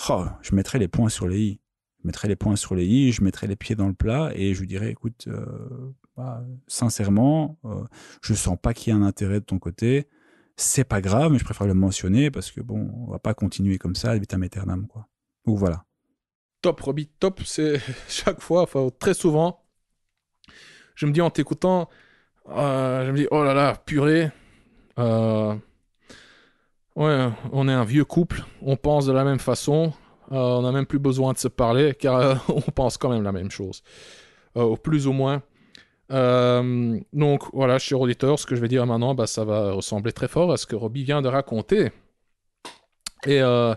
oh, je mettrais les points sur les i. Je mettrais les points sur les i, je mettrais les pieds dans le plat et je lui dirais, écoute, euh, bah, sincèrement, euh, je sens pas qu'il y a un intérêt de ton côté c'est pas grave, mais je préfère le mentionner parce que bon, on va pas continuer comme ça, vitam aeternam, quoi. Donc voilà. Top, Roby, top. C'est chaque fois, très souvent, je me dis en t'écoutant, euh, je me dis, oh là là, purée. Euh, ouais, on est un vieux couple, on pense de la même façon, euh, on n'a même plus besoin de se parler car on pense quand même la même chose. au plus ou moins. Euh, donc voilà, cher auditeur, ce que je vais dire maintenant, bah, ça va ressembler très fort à ce que Robbie vient de raconter. Et euh,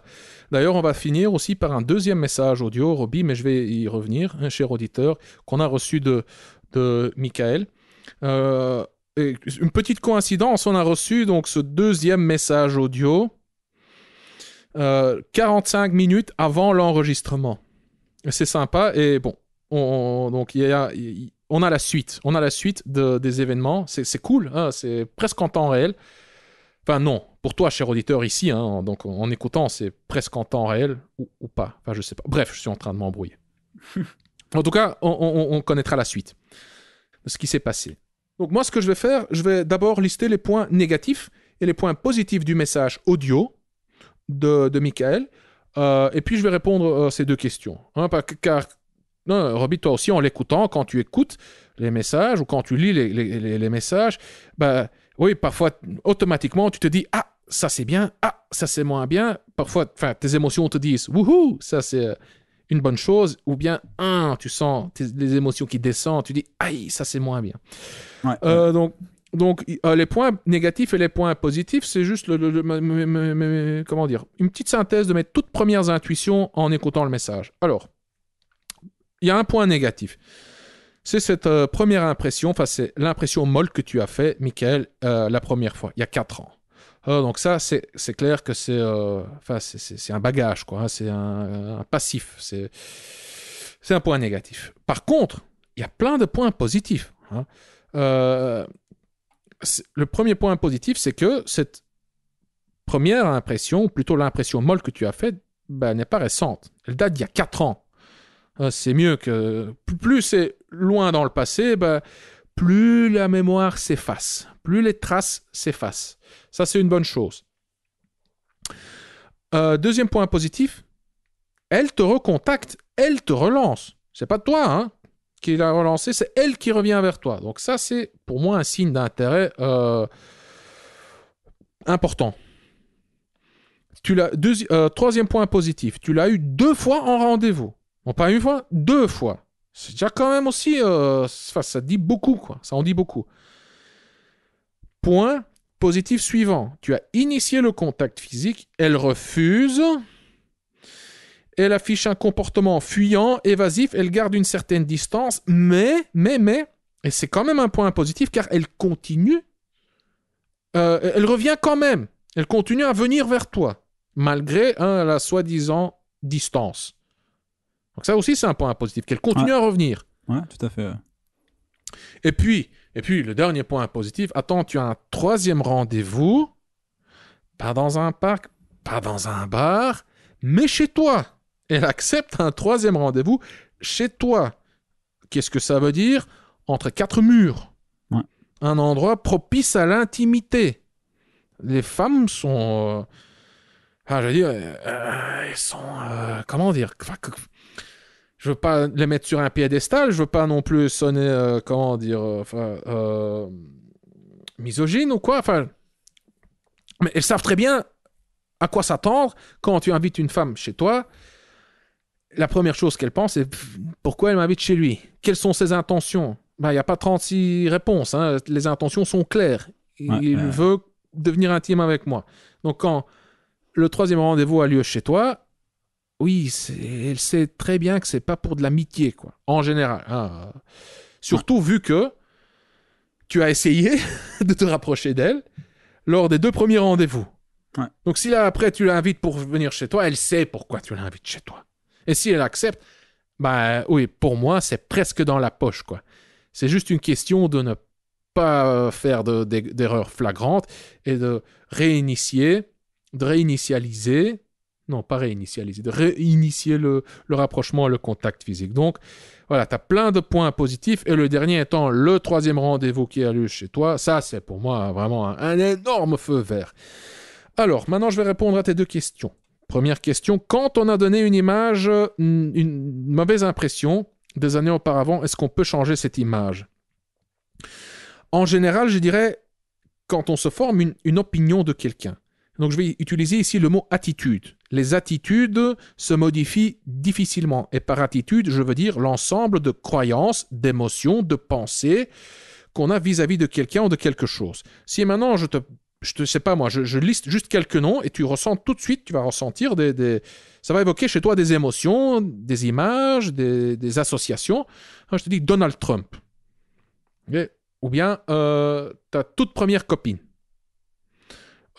d'ailleurs, on va finir aussi par un deuxième message audio, Robbie, mais je vais y revenir, hein, cher auditeur, qu'on a reçu de, de Michael. Euh, et une petite coïncidence, on a reçu donc ce deuxième message audio 45 minutes avant l'enregistrement. C'est sympa et bon, donc il y a, on a la suite. On a la suite des événements. C'est cool, hein. c'est presque en temps réel. Enfin, non, pour toi, cher auditeur, ici, hein, donc en, écoutant, c'est presque en temps réel ou, pas. Enfin, je sais pas. Bref, je suis en train de m'embrouiller. en tout cas, on, connaîtra la suite de ce qui s'est passé. Donc, moi, ce que je vais faire, je vais d'abord lister les points négatifs et les points positifs du message audio de, Michael. Euh, et puis, je vais répondre euh, à ces deux questions. Hein, car non, Roby, toi aussi, en l'écoutant, quand tu écoutes les messages ou quand tu lis les, messages, bah oui, parfois, automatiquement, tu te dis Ah, ça c'est bien, ah, ça c'est moins bien. Parfois, tes émotions te disent Wouhou, ça c'est euh, une bonne chose, ou bien un, tu sens les émotions qui descendent, tu dis aïe, ça c'est moins bien. Euh, donc, donc euh, les points négatifs et les points positifs, c'est juste le, comment dire, une petite synthèse de mes toutes premières intuitions en écoutant le message. Alors, il y a un point négatif. C'est cette euh, première impression, enfin c'est l'impression molle que tu as fait, Michael, euh, la première fois, il y a 4 ans. Oh, donc ça, c'est clair que euh, c'est c'est un bagage, quoi. Hein, c'est un, passif, c'est un point négatif. Par contre, il y a plein de points positifs. Hein. le premier point positif, c'est que cette première impression, ou plutôt l'impression molle que tu as faite, ben, n'est pas récente. Elle date d'il y a 4 ans. Ah, c'est mieux que plus c'est loin dans le passé, bah, plus la mémoire s'efface, plus les traces s'effacent. Ça, c'est une bonne chose. Euh, deuxième point positif, elle te recontacte, elle te relance. C'est pas toi hein, qui l'a relancé, c'est elle qui revient vers toi. Donc ça, c'est pour moi un signe d'intérêt euh, important. Tu l'as, euh, troisième point positif, tu l'as eu deux fois en rendez-vous pas une fois, deux fois. C'est déjà quand même aussi. Euh, ça dit beaucoup, quoi. Ça en dit beaucoup. Point positif suivant. Tu as initié le contact physique, elle refuse. Elle affiche un comportement fuyant, évasif, elle garde une certaine distance, mais, mais, mais, et c'est quand même un point positif car elle continue, euh, elle revient quand même, elle continue à venir vers toi, malgré hein, la soi-disant distance. Donc ça aussi, c'est un point positif, qu'elle continue à revenir. Oui, tout à fait. Et puis, et puis, le dernier point positif, attends, tu as un troisième rendez-vous, pas dans un parc, pas dans un bar, mais chez toi. Elle accepte un troisième rendez-vous chez toi. Qu'est-ce que ça veut dire Entre quatre murs. Un endroit propice à l'intimité. Les femmes sont... Euh, ah, je veux dire, euh, elles sont... Euh, comment dire je veux pas les mettre sur un piédestal, je veux pas non plus sonner, euh, comment dire, euh, euh, misogyne ou quoi. Enfin, mais elles savent très bien à quoi s'attendre quand tu invites une femme chez toi. La première chose qu'elle pense, c'est pourquoi elle m'invite chez lui Quelles sont ses intentions bah, Il n'y a pas 36 réponses. Hein. Les intentions sont claires. Il, veut devenir intime avec moi. Donc, quand le troisième rendez-vous a lieu chez toi, oui, elle sait très bien que c'est pas pour de l'amitié, quoi, en général. Hein. Surtout vu que tu as essayé de te rapprocher d'elle lors des deux premiers rendez-vous. Donc si là après tu l'invites pour venir chez toi, elle sait pourquoi tu l'invites chez toi. Et si elle accepte, bah oui, pour moi c'est presque dans la poche quoi. C'est juste une question de ne pas euh, faire d'erreurs flagrantes et de réinitier, de réinitialiser non, pas réinitialiser, de réinitier le, le rapprochement, le contact physique. Donc, voilà, tu as plein de points positifs. Et le dernier étant le troisième rendez-vous qui a lieu chez toi. Ça, c'est pour moi vraiment un, énorme feu vert. Alors, maintenant, je vais répondre à tes deux questions. Première question, quand on a donné une image, euh, une, mauvaise impression des années auparavant, est-ce qu'on peut changer cette image En général, je dirais, quand on se forme une opinion de quelqu'un, donc je vais utiliser ici le mot attitude. Les attitudes se modifient difficilement. Et par attitude, je veux dire l'ensemble de croyances, d'émotions, de pensées qu'on a vis-à-vis de quelqu'un ou de quelque chose. Si maintenant je te... sais pas moi, je, liste juste quelques noms et tu ressens tout de suite, tu vas ressentir des, ça va évoquer chez toi des émotions, des images, des, associations. Ah, je te dis Donald Trump. Ou bien euh, ta toute première copine.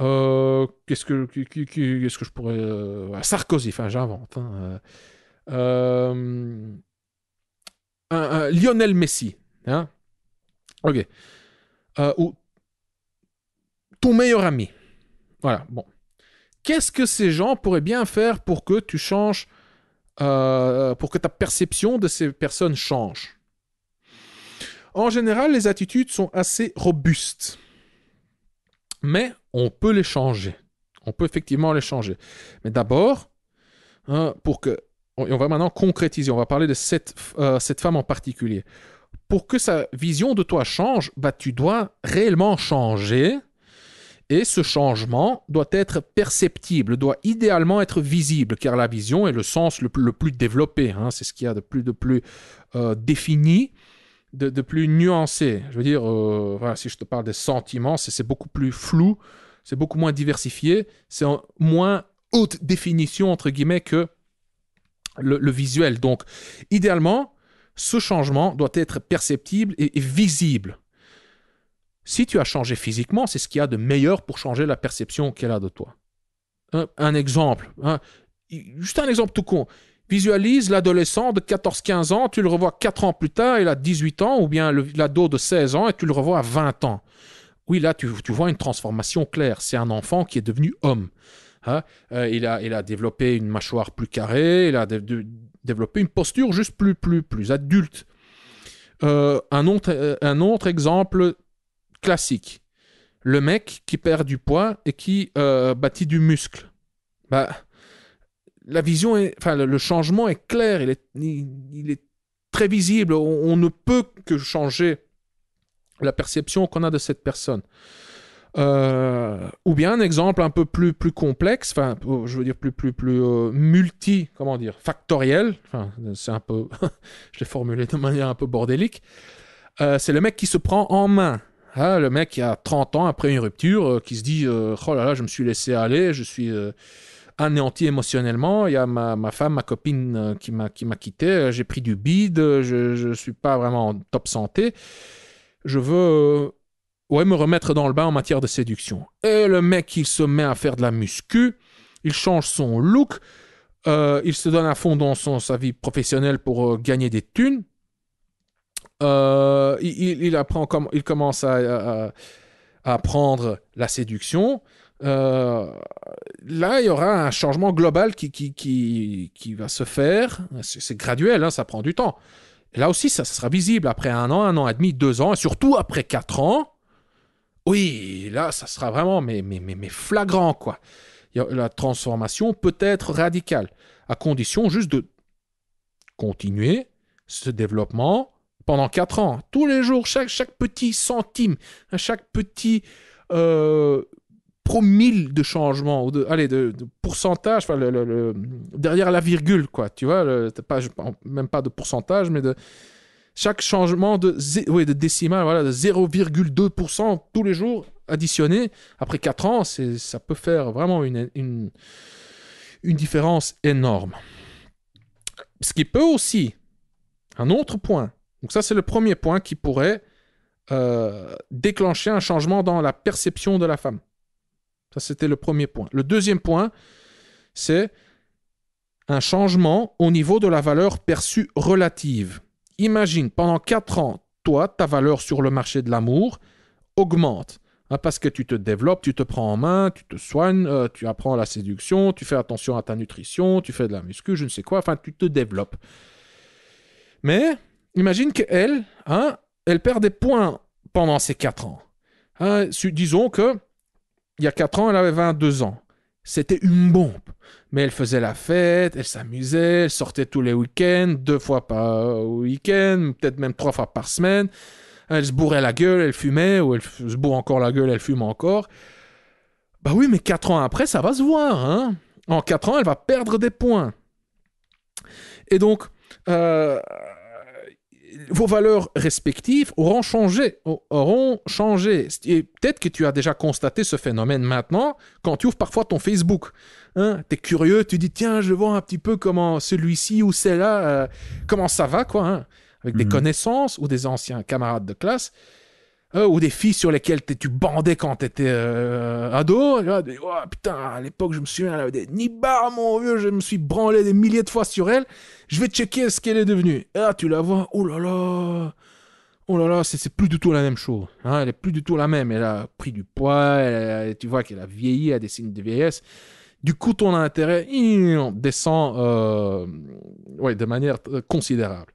Euh, qu'est-ce que je pourrais euh, Sarkozy, enfin j'invente. Hein, euh, Lionel Messi, hein. Ok. ou ton meilleur ami. Voilà. Bon. Qu'est-ce que ces gens pourraient bien faire pour que tu changes, pour que ta perception de ces personnes change En général, les attitudes sont assez robustes. Mais on peut les changer. On peut effectivement les changer. Mais d'abord, hein, pour que. On va maintenant concrétiser, on va parler de euh, cette, femme en particulier. Pour que sa vision de toi change, bah, tu dois réellement changer. Et ce changement doit être perceptible, doit idéalement être visible, car la vision est le sens le plus, développé. Hein. C'est ce qu'il y a de plus, de plus euh, défini de, plus nuancé. Je veux dire, euh, si je te parle des sentiments, c'est beaucoup plus flou, c'est beaucoup moins diversifié, c'est moins haute définition, entre guillemets, que le, visuel. Donc, idéalement, ce changement doit être perceptible et, visible. Si tu as changé physiquement, c'est ce qu'il y a de meilleur pour changer la perception qu'elle a de toi. Un, exemple, hein. juste un exemple tout con. Visualise l'adolescent de 14-15 ans, tu le revois 4 ans plus tard, il a 18 ans, ou bien l'ado de 16 ans, et tu le revois à 20 ans. Oui, là, tu, vois une transformation claire. C'est un enfant qui est devenu homme. Hein? Euh, il, a, développé une mâchoire plus carrée, il a développé une posture juste plus, plus, plus adulte. Euh, euh, un, autre, exemple classique. Le mec qui perd du poids et qui bâtit du muscle. Bah, la vision, enfin, le changement est clair, il est, très visible. On, ne peut que changer la perception qu'on a de cette personne. Euh, ou bien un exemple un peu plus, complexe, enfin, oh, je veux dire plus, plus, plus euh, multi, comment dire, factoriel, c'est un peu, je l'ai formulé de manière un peu bordélique, euh, c'est le mec qui se prend en main. Ah, le mec qui a 30 ans après une rupture, qui se dit Oh là là, je me suis laissé aller, je suis anéanti émotionnellement. Il y a ma, ma femme, ma copine euh, qui m'a, qui m'a quitté. Euh, j'ai pris du bide. Euh, je ne suis pas vraiment en top santé. Je veux ouais, me remettre dans le bain en matière de séduction. Et le mec, il se met à faire de la muscu. Il change son look. il se donne à fond dans son, sa vie professionnelle pour gagner des thunes. il, il, apprend, il commence à, à apprendre la séduction. Euh, là, il y aura un changement global qui, qui, qui, qui va se faire. C'est graduel, hein, ça prend du temps. là aussi, ça, sera visible après un an, un an et demi, deux ans, et surtout après quatre ans. Oui, là, ça sera vraiment mais, mais, mais, mais flagrant, quoi. la transformation peut être radicale, à condition juste de continuer ce développement pendant quatre ans. Tous les jours, chaque, chaque petit centime, chaque petit euh, pro mille de changements ou de, allez, de, pourcentage, le, derrière la virgule, quoi, tu vois, pas, même pas de pourcentage, mais de chaque changement de, oui, de décimal, voilà, de 0,2% tous les jours additionné, après 4 ans, ça peut faire vraiment une, une, différence énorme. Ce qui peut aussi, un autre point, donc ça c'est le premier point qui pourrait euh, déclencher un changement dans la perception de la femme. Ça, c'était le premier point. Le deuxième point, c'est un changement au niveau de la valeur perçue relative. Imagine, pendant quatre ans, toi, ta valeur sur le marché de l'amour augmente. Hein, parce que tu te développes, tu te prends en main, tu te soignes, euh, tu apprends la séduction, tu fais attention à ta nutrition, tu fais de la muscu, je ne sais quoi, enfin, tu te développes. Mais imagine qu'elle, hein, elle perd des points pendant ces quatre ans. Hein, disons que il y a 4 ans, elle avait 22 ans. C'était une bombe. Mais elle faisait la fête, elle s'amusait, elle sortait tous les week-ends, deux fois par week-end, peut-être même trois fois par semaine. Elle se bourrait la gueule, elle fumait, ou elle se bourre encore la gueule, elle fume encore. Bah oui, mais 4 ans après, ça va se voir. Hein en 4 ans, elle va perdre des points. Et donc, euh, vos valeurs respectives auront changé. Auront changé. peut-être que tu as déjà constaté ce phénomène maintenant quand tu ouvres parfois ton Facebook. Hein, tu es curieux, tu dis tiens, je vois un petit peu comment celui-ci ou celle-là, euh, comment ça va, quoi, hein. avec des mhm. connaissances ou des anciens camarades de classe. Euh, ou des filles sur lesquelles tu bandais quand t'étais étais euh, ado. Là, oh, putain, à l'époque, je me souviens, elle avait des mon vieux, je me suis branlé des milliers de fois sur elle. Je vais checker ce qu'elle est devenue. Et là, tu la vois, oh là là, oh là là, c'est plus du tout la même chose. Hein, elle est plus du tout la même. Elle a pris du poids, tu vois qu'elle a vieilli, elle a des signes de vieillesse. Du coup, ton intérêt descend euh, de manière considérable.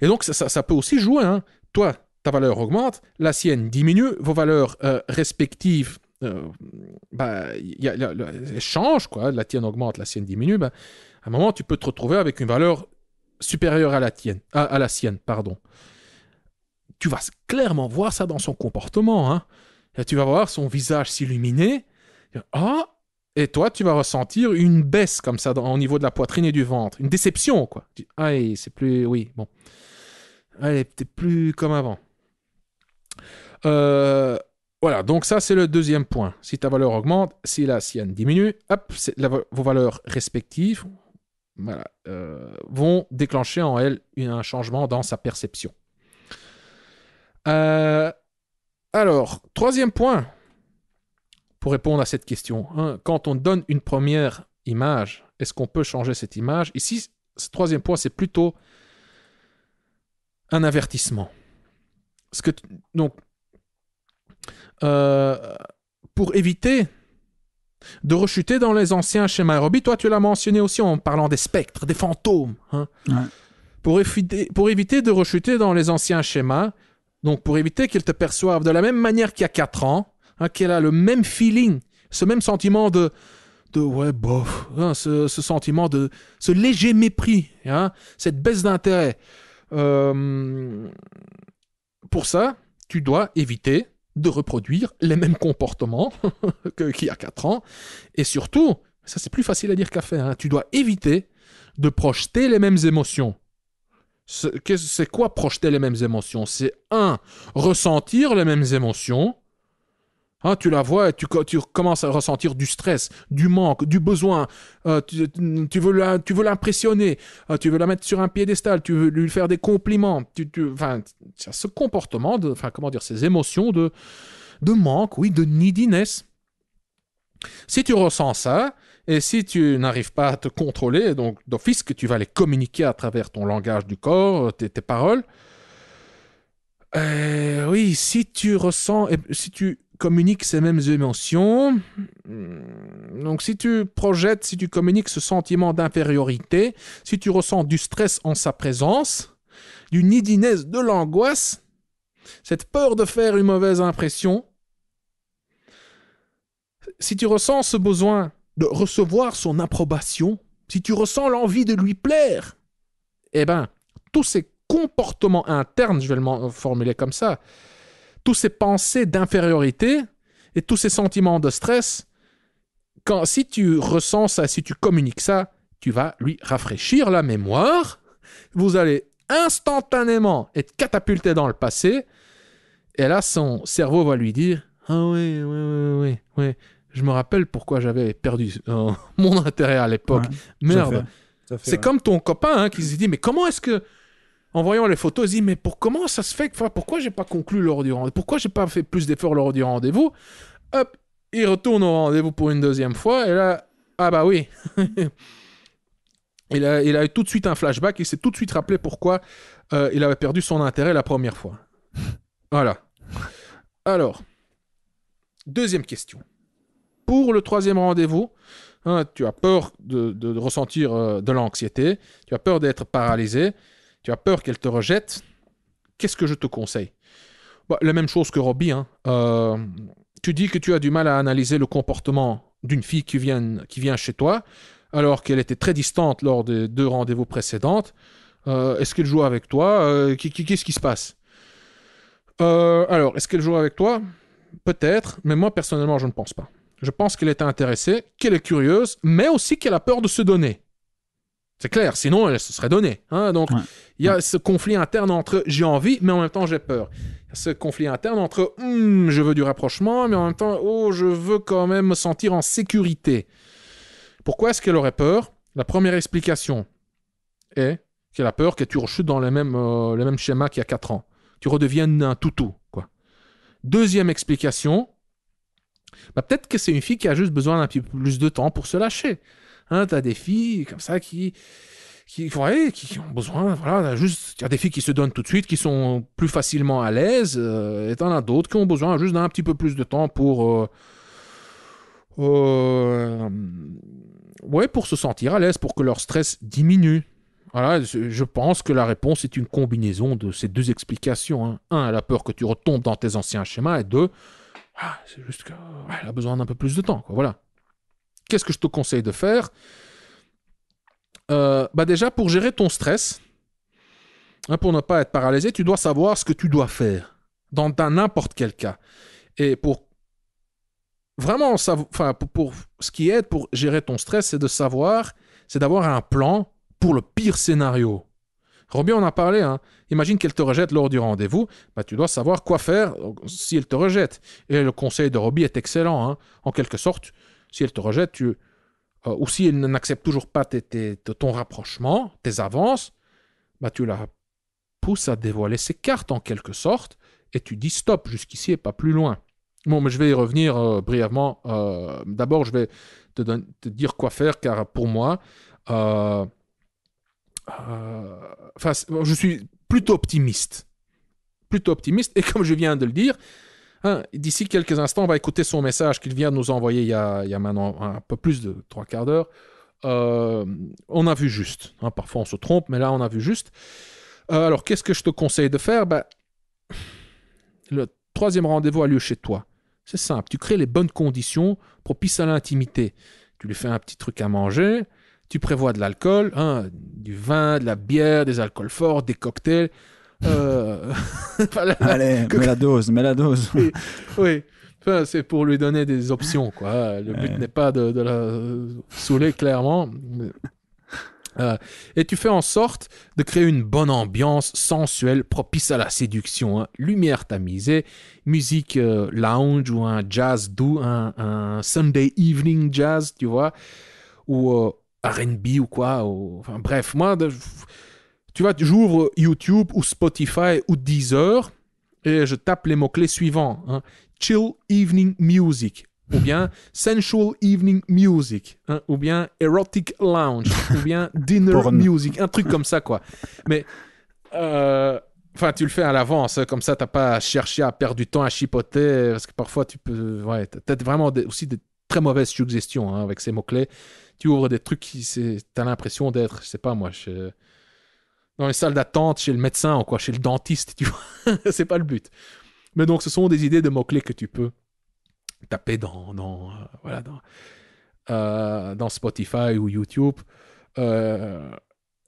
et donc, ça, ça peut aussi jouer. Hein. Toi, ta valeur augmente, la sienne diminue, vos valeurs euh, respectives euh, bah, changent, quoi. la tienne augmente, la sienne diminue, bah, à un moment, tu peux te retrouver avec une valeur supérieure à la tienne, à, la sienne, pardon. Tu vas clairement voir ça dans son comportement. Hein. tu vas voir son visage s'illuminer. Ah, et toi, tu vas ressentir une baisse comme ça au niveau de la poitrine et du ventre, une déception, quoi. Ah, c'est plus, oui, bon, elle plus comme avant. Euh, voilà, donc ça c'est le deuxième point. Si ta valeur augmente, si la sienne diminue, vos valeurs respectives euh, vont déclencher en elle un changement dans sa perception. Euh, alors, troisième point, pour répondre à cette question, hein, quand on donne une première image, est-ce qu'on peut changer cette image Ici, ce troisième point, c'est plutôt un avertissement que donc euh, pour éviter de rechuter dans les anciens schémas Roby, toi tu l'as mentionné aussi en parlant des spectres, des fantômes. Hein. Pour, éviter, pour éviter de rechuter dans les anciens schémas, donc pour éviter qu'ils te perçoivent de la même manière qu'il y a 4 ans, hein, qu'elle a le même feeling, ce même sentiment de, de ouais bof, hein, ce, ce, sentiment de ce léger mépris, hein, cette baisse d'intérêt. Euh, pour ça, tu dois éviter de reproduire les mêmes comportements qu'il y a 4 ans. Et surtout, ça c'est plus facile à dire qu'à faire, hein, tu dois éviter de projeter les mêmes émotions. C'est quoi projeter les mêmes émotions C'est un, ressentir les mêmes émotions, Hein, tu la vois et tu, tu, commences à ressentir du stress, du manque, du besoin. Euh, tu, veux tu l'impressionner, euh, tu veux la mettre sur un piédestal, tu veux lui faire des compliments. Tu, ce comportement, de, comment dire, ces émotions de, manque, oui, de neediness. Si tu ressens ça, et si tu n'arrives pas à te contrôler, donc d'office que tu vas les communiquer à travers ton langage du corps, euh, tes, paroles, oui, si tu ressens, si tu Communique ces mêmes émotions. Donc si tu projettes, si tu communiques ce sentiment d'infériorité, si tu ressens du stress en sa présence, du nidiness, de l'angoisse, cette peur de faire une mauvaise impression, si tu ressens ce besoin de recevoir son approbation, si tu ressens l'envie de lui plaire, eh bien, tous ces comportements internes, je vais le formuler comme ça, toutes ces pensées d'infériorité et tous ces sentiments de stress, quand si tu ressens ça, si tu communiques ça, tu vas lui rafraîchir la mémoire. Vous allez instantanément être catapulté dans le passé. Et là, son cerveau va lui dire Ah oui, oui, oui, oui, oui. Je me rappelle pourquoi j'avais perdu euh, mon intérêt à l'époque. Merde. C'est comme ton copain hein, qui se dit Mais comment est-ce que en voyant les photos, se dit « mais pour comment ça se fait que, pourquoi j'ai pas conclu lors du rendez-vous, pourquoi j'ai pas fait plus d'efforts lors du rendez-vous, hop, il retourne au rendez-vous pour une deuxième fois et là, ah bah oui. il, a, il eu tout de suite un flashback, il s'est tout de suite rappelé pourquoi euh, il avait perdu son intérêt la première fois. voilà. Alors, deuxième question. Pour le troisième rendez-vous, hein, tu as peur de, ressentir euh, de l'anxiété, tu as peur d'être paralysé, tu as peur qu'elle te rejette, qu'est-ce que je te conseille bah, La même chose que Robbie. Hein. Euh, tu dis que tu as du mal à analyser le comportement d'une fille qui vient, qui vient chez toi, alors qu'elle était très distante lors des deux rendez-vous précédentes. Euh, est-ce qu'elle joue avec toi euh, Qu'est-ce qui se passe Alors, est-ce qu'elle joue avec toi Peut-être, mais moi personnellement, je ne pense pas. Je pense qu'elle est intéressée, qu'elle est curieuse, mais aussi qu'elle a peur de se donner. C'est clair, sinon elle euh, se serait donnée. Hein. Donc il y a ce conflit interne entre j'ai envie, mais en même temps j'ai peur. ce conflit interne entre hmm, je veux du rapprochement, mais en même temps oh je veux quand même me sentir en sécurité. Pourquoi est-ce qu'elle aurait peur La première explication est qu'elle a peur que tu rechutes dans le même euh, schéma qu'il y a 4 ans. Tu redeviennes un toutou. Quoi. Deuxième explication, bah, peut-être que c'est une fille qui a juste besoin d'un peu plus de temps pour se lâcher. Hein, t'as tu as des filles comme ça qui, qui, voyez, qui ont besoin, voilà, juste, il y a des filles qui se donnent tout de suite, qui sont plus facilement à l'aise, euh, et et en as d'autres qui ont besoin juste d'un petit peu plus de temps pour. Euh, euh, ouais, pour se sentir à l'aise, pour que leur stress diminue. Voilà, je pense que la réponse est une combinaison de ces deux explications. Hein. Un, elle a peur que tu retombes dans tes anciens schémas, et deux, ah, c'est juste qu'elle a besoin d'un peu plus de temps. voilà. Qu'est-ce que je te conseille de faire euh, bah Déjà, pour gérer ton stress, hein, pour ne pas être paralysé, tu dois savoir ce que tu dois faire dans n'importe quel cas. Et pour vraiment, enfin, pour, ce qui aide pour gérer ton stress, c'est de savoir, c'est d'avoir un plan pour le pire scénario. Roby en a parlé. Hein. Imagine qu'elle te rejette lors du rendez-vous. Bah, tu dois savoir quoi faire euh, si elle te rejette. Et le conseil de Roby est excellent. Hein. En quelque sorte, si elle te rejette, euh, ou si elle n'accepte toujours pas tes, ton rapprochement, tes avances, bah, tu la pousses à dévoiler ses cartes en quelque sorte, et tu dis stop, jusqu'ici et pas plus loin. Bon, mais je vais y revenir euh, brièvement. Euh, d'abord, je vais te, te, dire quoi faire, car pour moi, je suis plutôt optimiste. Plutôt optimiste, et comme je viens de le dire, Hein, d'ici quelques instants, on va écouter son message qu'il vient de nous envoyer il y, a, maintenant un peu plus de trois quarts d'heure. Euh, on a vu juste. Hein, parfois, on se trompe, mais là, on a vu juste. Euh, alors, qu'est-ce que je te conseille de faire ben, Le troisième rendez-vous a lieu chez toi. C'est simple. Tu crées les bonnes conditions propices à l'intimité. Tu lui fais un petit truc à manger. Tu prévois de l'alcool, hein, du vin, de la bière, des alcools forts, des cocktails. Euh, la, Allez, mets la dose, mets la dose. oui, c'est pour lui donner des options, quoi. Le but n'est pas de, la saouler, clairement. Euh, et tu fais en sorte de créer une bonne ambiance sensuelle propice à la séduction. Hein. Lumière tamisée, musique euh, lounge ou un jazz doux, un, Sunday evening jazz, tu vois, ou R'n'B RB ou quoi. Enfin bref, moi, tu vois, j'ouvre YouTube ou Spotify ou Deezer et je tape les mots-clés suivants. Hein. Chill Evening Music, ou bien Sensual Evening Music, hein, ou bien Erotic Lounge, ou bien Dinner Music, un truc comme ça, quoi. Mais, euh, enfin, tu le fais à l'avance, hein, comme ça, tu n'as pas à chercher à perdre du temps à chipoter, parce que parfois, tu peux, ouais, as vraiment aussi des très mauvaises suggestions avec ces mots-clés. Tu ouvres des trucs qui, as l'impression d'être, je sais pas moi, je, dans les salles d'attente chez le médecin ou quoi, chez le dentiste, tu vois. c'est pas le but. Mais donc, ce sont des idées de mots-clés que tu peux taper dans, dans, euh, voilà, euh, dans, Spotify ou YouTube. Euh,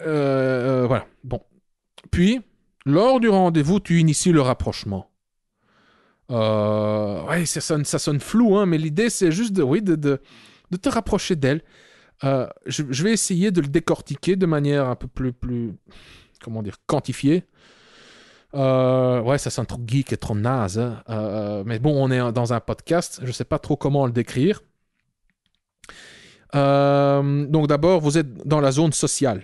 voilà, bon. Puis, lors du rendez-vous, tu inities le rapprochement. ouais, ça sonne, ça sonne flou, hein, mais l'idée, c'est juste de, oui, de, de te rapprocher d'elle. Euh, je, vais essayer de le décortiquer de manière un peu plus, plus comment dire, quantifiée. Euh, ouais, ça sent trop geek et trop naze. Hein. Euh, mais bon, on est dans un podcast. Je ne sais pas trop comment le décrire. donc d'abord, vous êtes dans la zone sociale.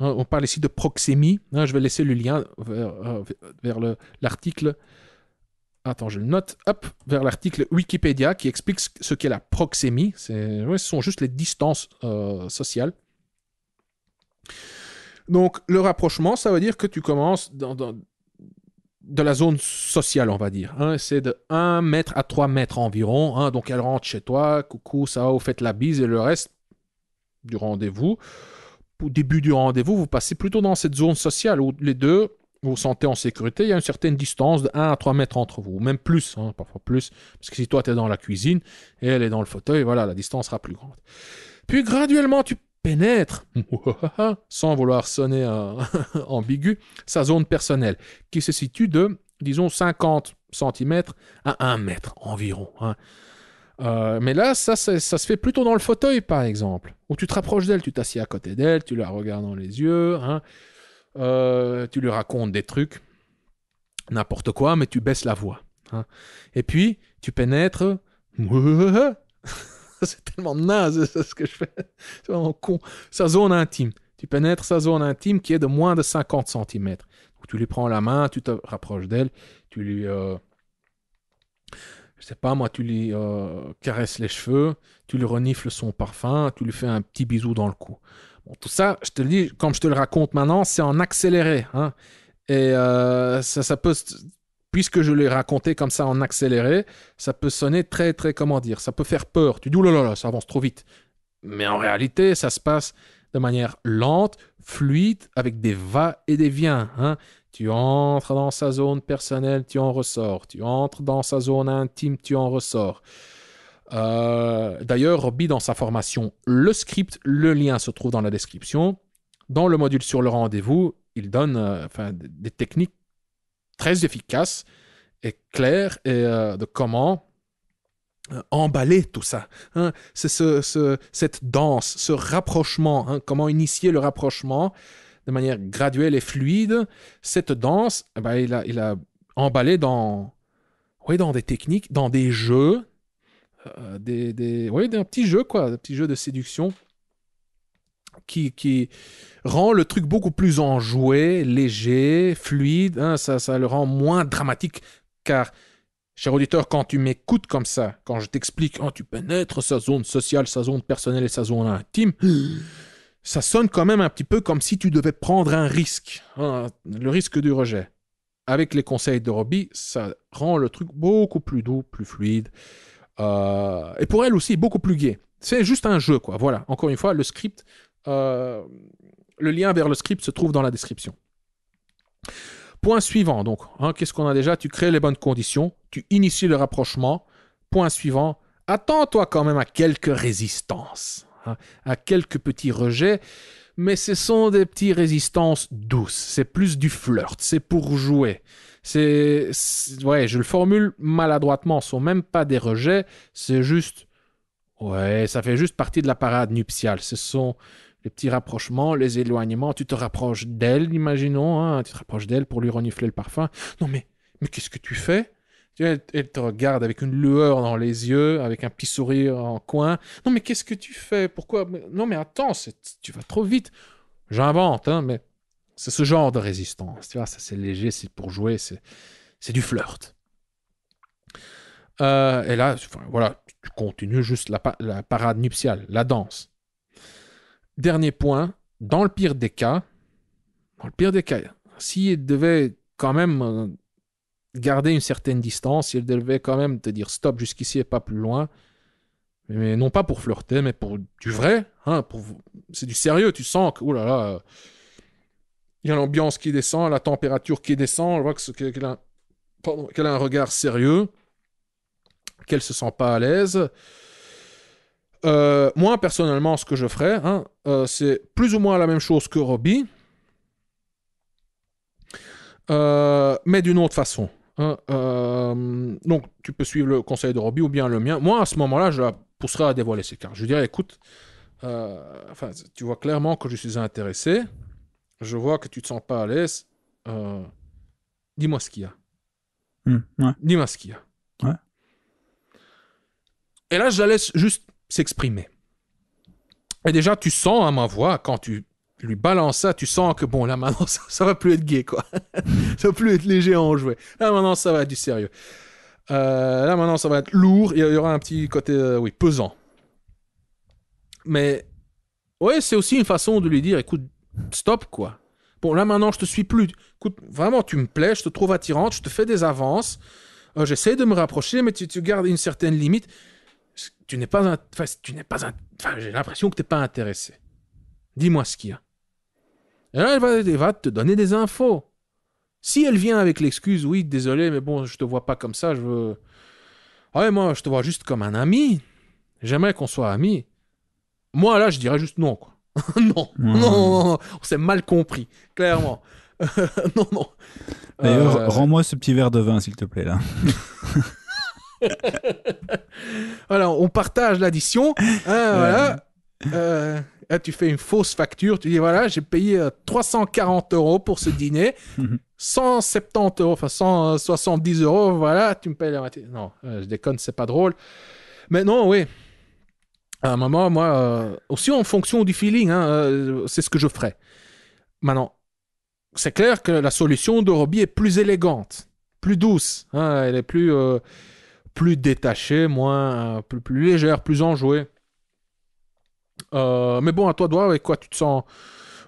Hein, on parle ici de proxémie. Hein. je vais laisser le lien vers l'article attends, je le note, hop, vers l'article Wikipédia qui explique ce qu'est la proxémie. ce sont juste les distances euh, sociales. Donc, le rapprochement, ça veut dire que tu commences dans, de la zone sociale, on va dire. Hein. C'est de 1 mètre à 3 mètres environ. Hein. Donc, elle rentre chez toi, coucou, ça va, vous faites la bise et le reste du rendez-vous. Au début du rendez-vous, vous passez plutôt dans cette zone sociale où les deux vous vous sentez en sécurité, il y a une certaine distance de 1 à 3 mètres entre vous, même plus, hein, parfois plus, parce que si toi tu es dans la cuisine et elle est dans le fauteuil, voilà, la distance sera plus grande. Puis graduellement, tu pénètres, sans vouloir sonner euh, ambigu, sa zone personnelle, qui se situe de, disons, 50 cm à 1 mètre environ. Hein. Euh, mais là, ça, se fait plutôt dans le fauteuil, par exemple, où tu te rapproches d'elle, tu t'assieds à côté d'elle, tu la regardes dans les yeux, hein, euh, tu lui racontes des trucs, n'importe quoi, mais tu baisses la voix. Hein. Et puis, tu pénètres. c'est tellement naze ce que je fais. C'est vraiment con. Sa zone intime. Tu pénètres sa zone intime qui est de moins de 50 cm. tu lui prends la main, tu te rapproches d'elle, tu lui. Je euh, je sais pas, moi, tu lui euh, caresses les cheveux, tu lui renifles son parfum, tu lui fais un petit bisou dans le cou tout ça, je te le dis, comme je te le raconte maintenant, c'est en accéléré. Hein. Et euh, ça, ça, peut, puisque je l'ai raconté comme ça en accéléré, ça peut sonner très, très, comment dire, ça peut faire peur. Tu dis, là, là, ça avance trop vite. Mais en réalité, ça se passe de manière lente, fluide, avec des va et des viens. Hein. Tu entres dans sa zone personnelle, tu en ressors. Tu entres dans sa zone intime, tu en ressors. Euh, d'ailleurs, Robbie, dans sa formation Le Script, le lien se trouve dans la description. Dans le module sur le rendez-vous, il donne euh, des techniques très efficaces et claires et, euh, de comment emballer tout ça. Hein. cette danse, ce rapprochement, hein, comment initier le rapprochement de manière graduelle et fluide. Cette danse, eh ben, il, a, il a emballé dans, oui, dans des techniques, dans des jeux, euh, des, des, ouais, un petit jeu, quoi, un petit jeu de séduction qui, qui rend le truc beaucoup plus enjoué, léger, fluide. Hein, ça, ça le rend moins dramatique car Cher auditeur, quand tu m'écoutes comme ça, quand je t'explique, oh, tu pénètres sa zone sociale, sa zone personnelle et sa zone intime, ça sonne quand même un petit peu comme si tu devais prendre un risque, hein, le risque du rejet. Avec les conseils de Robbie, ça rend le truc beaucoup plus doux, plus fluide, euh, et pour elle aussi, beaucoup plus gay. C'est juste un jeu, quoi. Voilà, encore une fois, le script, euh, le lien vers le script se trouve dans la description. Point suivant, donc, hein, qu'est-ce qu'on a déjà Tu crées les bonnes conditions, tu inities le rapprochement. Point suivant, attends-toi quand même à quelques résistances, hein, à quelques petits rejets, mais ce sont des petites résistances douces, c'est plus du flirt, c'est pour jouer. C'est, ouais, je le formule maladroitement. Ce sont même pas des rejets. C'est juste, ouais, ça fait juste partie de la parade nuptiale. Ce sont les petits rapprochements, les éloignements. Tu te rapproches d'elle, imaginons. Hein, tu te rapproches d'elle pour lui renifler le parfum. Non mais, mais qu'est-ce que tu fais elle, elle, te regarde avec une lueur dans les yeux, avec un petit sourire en coin. Non mais qu'est-ce que tu fais Pourquoi Non mais attends, tu vas trop vite. J'invente, hein, mais c'est ce genre de résistance. Tu vois, c'est léger, c'est pour jouer, c'est, du flirt. Euh, et là, voilà, tu continues juste la, parade nuptiale, la danse. Dernier point, dans le pire des cas, dans le pire des cas, si devait quand même euh, garder une certaine distance, si devait quand même te dire stop jusqu'ici et pas plus loin, mais non pas pour flirter, mais pour du vrai, hein, c'est du sérieux, tu sens que, oh là là, il y a l'ambiance qui descend, la température qui descend, on voit qu'elle a, un regard sérieux, qu'elle se sent pas à l'aise. Euh, moi, personnellement, ce que je ferais, hein, euh, c'est plus ou moins la même chose que Robbie, euh, mais d'une autre façon. Hein, donc, tu peux suivre le conseil de Robbie ou bien le mien. Moi, à ce moment-là, je la pousserai à dévoiler ses cartes. Je dirais, écoute, tu vois clairement que je suis intéressé je vois que tu te sens pas à l'aise. Euh, dis-moi ce qu'il y a. Hmm, dis-moi ce qu'il y a. Et là, je la laisse juste s'exprimer. Et déjà, tu sens à ma voix, quand tu lui balances ça, tu sens que bon, là maintenant, ça, va plus être gay, quoi. ça va plus être léger en jouer. Là maintenant, ça va être du sérieux. Euh, là maintenant, ça va être lourd. Il y aura un petit côté, euh, oui, pesant. Mais ouais, c'est aussi une façon de lui dire, écoute, stop, quoi. Bon, là maintenant, je te suis plus. Écoute, vraiment, tu me plais, je te trouve attirante, je te fais des avances. Euh, j'essaie de me rapprocher, mais tu, tu, gardes une certaine limite. Tu n'es pas un. Enfin, tu n'es pas j'ai l'impression que tu n'es pas intéressé. Dis-moi ce qu'il y a. Et hein, là, elle va, te donner des infos. Si elle vient avec l'excuse, oui, désolé, mais bon, je te vois pas comme ça, je veux. ouais, moi, je te vois juste comme un ami. J'aimerais qu'on soit amis. Moi, là, je dirais juste non, quoi. non, non, on s'est mal compris, clairement. non, non. D'ailleurs, euh, rends-moi ce petit verre de vin, s'il te plaît, là. voilà, on partage l'addition. Hein, voilà. Euh, ah, tu fais une fausse facture. Tu dis voilà, j'ai payé 340 euh, euros pour ce dîner. 170 mhm. euros, enfin 170 euros, voilà, tu me payes la Non, je déconne, c'est pas drôle. Mais non, oui à un moment, moi, euh, aussi en fonction du feeling, hein, euh, c'est ce que je ferais. Maintenant, c'est clair que la solution de Robbie est plus élégante, plus douce, hein, elle est plus, euh, plus détachée, moins, plus, légère, plus enjouée. mais bon, à toi de voir avec quoi tu te sens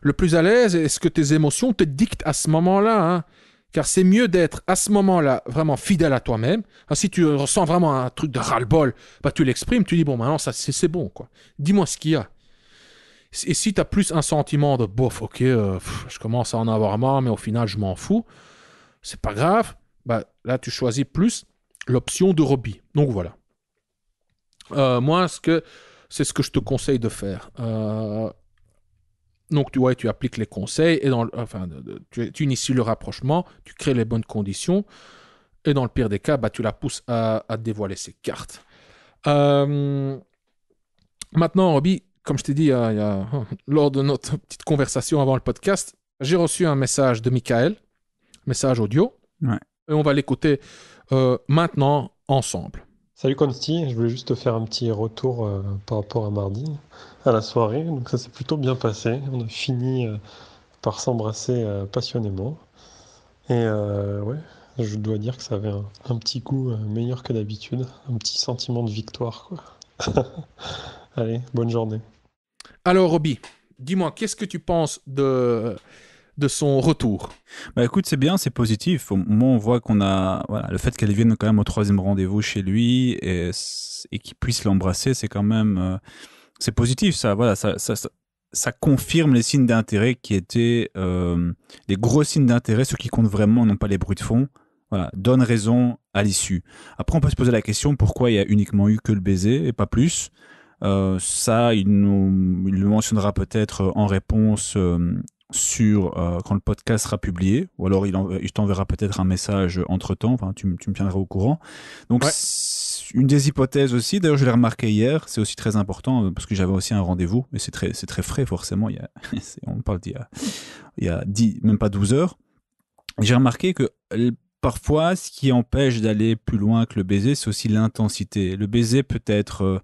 le plus à l'aise, est-ce que tes émotions te dictent à ce moment-là hein car c'est mieux d'être à ce moment-là vraiment fidèle à toi-même. Hein, si tu ressens vraiment un truc de ras-le-bol, bah, tu l'exprimes, tu dis bon, maintenant, ça, c'est, bon, quoi. Dis-moi ce qu'il y a. Et si tu as plus un sentiment de bof, ok, euh, je commence à en avoir marre, mais au final, je m'en fous, c'est pas grave, bah, là, tu choisis plus l'option de Robbie. Donc voilà. Euh, moi, ce que, c'est ce que je te conseille de faire. Euh, donc, tu vois, tu appliques les conseils, et dans, enfin, tu, inities le rapprochement, tu crées les bonnes conditions, et dans le pire des cas, bah, tu la pousses à, dévoiler ses cartes. Euh, maintenant, Roby, comme je t'ai dit lors de notre petite conversation avant le podcast, j'ai reçu un message de Michael, message audio, et on va l'écouter euh, maintenant ensemble. Salut Consti, je voulais juste te faire un petit retour euh, par rapport à mardi, à la soirée. Donc ça s'est plutôt bien passé. On a fini euh, par s'embrasser euh, passionnément. Et ouais, je dois dire que ça avait un, petit goût meilleur que d'habitude, un petit sentiment de victoire. Quoi. Allez, bonne journée. Alors Roby, dis-moi, qu'est-ce que tu penses de de son retour Bah écoute, c'est bien, c'est positif. Au moins, on voit qu'on a. le fait qu'elle vienne quand même au troisième rendez-vous chez lui et, qu'il puisse l'embrasser, c'est quand même. Euh, c'est positif, ça. Voilà, ça, confirme les signes d'intérêt qui étaient. Euh, les gros signes d'intérêt, ceux qui comptent vraiment, non pas les bruits de fond. Voilà, donne raison à l'issue. Après, on peut se poser la question pourquoi il y a uniquement eu que le baiser et pas plus. Euh, ça, il, nous, le mentionnera peut-être en réponse sur euh, quand le podcast sera publié, ou alors il, t'enverra peut-être un message entre-temps, enfin, tu, me tiendras au courant. Donc une des hypothèses aussi, d'ailleurs je l'ai remarqué hier, c'est aussi très important, euh, parce que j'avais aussi un rendez-vous, mais c'est très, très frais forcément, il y a, on parle d'il y a, il y a 10, même pas 12 heures. J'ai remarqué que parfois, ce qui empêche d'aller plus loin que le baiser, c'est aussi l'intensité. Le baiser peut être euh,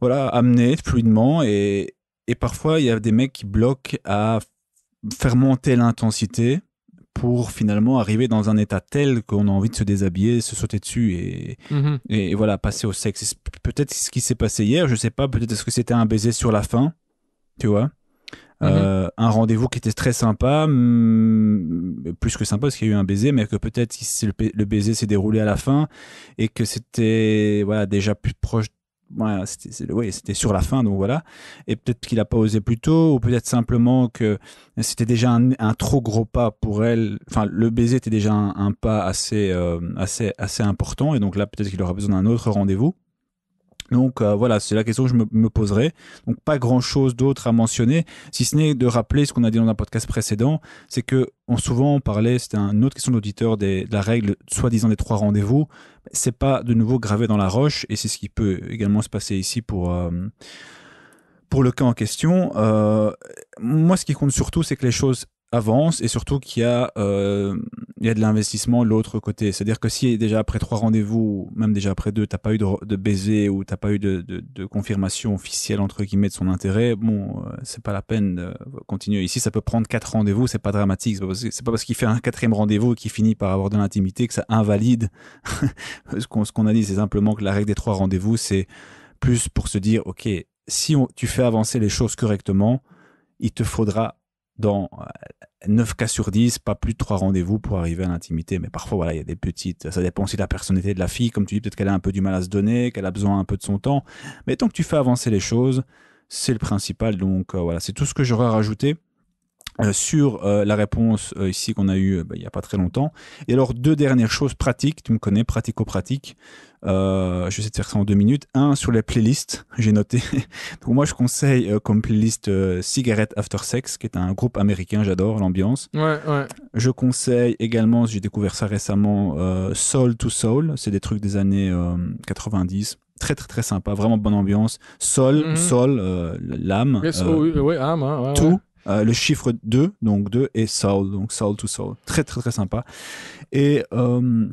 voilà, amené fluidement et, et parfois, il y a des mecs qui bloquent à faire monter l'intensité pour finalement arriver dans un état tel qu'on a envie de se déshabiller, se sauter dessus et, mhm. voilà, passer au sexe. Peut-être ce qui s'est passé hier, je sais pas, peut-être est-ce que c'était un baiser sur la fin, tu vois. Mhm. Euh, un rendez-vous qui était très sympa, plus que sympa parce qu'il y a eu un baiser, mais que peut-être le, le baiser s'est déroulé à la fin et que c'était voilà déjà plus proche ouais, c'était sur la fin, donc voilà. Et peut-être qu'il n'a pas osé plus tôt, ou peut-être simplement que c'était déjà un, trop gros pas pour elle. Enfin, le baiser était déjà un, pas assez, euh, assez, assez important, et donc là, peut-être qu'il aura besoin d'un autre rendez-vous. Donc euh, voilà, c'est la question que je me, poserai. Donc pas grand-chose d'autre à mentionner, si ce n'est de rappeler ce qu'on a dit dans un podcast précédent, c'est que on, souvent parlait, c'était une autre question d'auditeur, de la règle soi-disant des trois rendez-vous. C'est pas de nouveau gravé dans la roche, et c'est ce qui peut également se passer ici pour euh, pour le cas en question. Euh, moi, ce qui compte surtout, c'est que les choses avance et surtout qu'il y, a, euh, il y a de l'investissement de l'autre côté. C'est-à-dire que si déjà après trois rendez-vous, même déjà après deux, t'as pas eu de, baiser ou t'as pas eu de, de, de, confirmation officielle entre guillemets de son intérêt, bon, euh, c'est pas la peine de continuer. Ici, ça peut prendre quatre rendez-vous, c'est pas dramatique. C'est pas parce qu'il fait un quatrième rendez-vous qu'il finit par avoir de l'intimité que ça invalide ce qu'on qu'on a dit. C'est simplement que la règle des trois rendez-vous, c'est plus pour se dire, ok, si on, tu fais avancer les choses correctement, il te faudra dans 9 euh, cas sur 10, pas plus de 3 rendez-vous pour arriver à l'intimité. Mais parfois, voilà, il y a des petites. Ça dépend aussi de la personnalité de la fille. Comme tu dis, peut-être qu'elle a un peu du mal à se donner, qu'elle a besoin un peu de son temps. Mais tant que tu fais avancer les choses, c'est le principal. Donc, euh, voilà, c'est tout ce que j'aurais à rajouter. Euh, sur euh, la réponse euh, ici qu'on a eue bah, il n'y a pas très longtemps. Et alors, deux dernières choses pratiques, tu me connais, pratico-pratique. je vais essayer de faire ça en deux minutes. Un, sur les playlists, j'ai noté. Pour moi, je conseille comme playlist Cigarette After Sex, qui est un groupe américain, j'adore l'ambiance. Ouais, ouais. Je conseille également, j'ai découvert ça récemment, Soul to Soul, c'est des trucs des années 90 très très très sympa, vraiment bonne ambiance. soul mhm. soul sol, l'âme. tout, euh, le chiffre 2, donc 2 et soul, donc soul to soul. Très très très sympa. Et euh,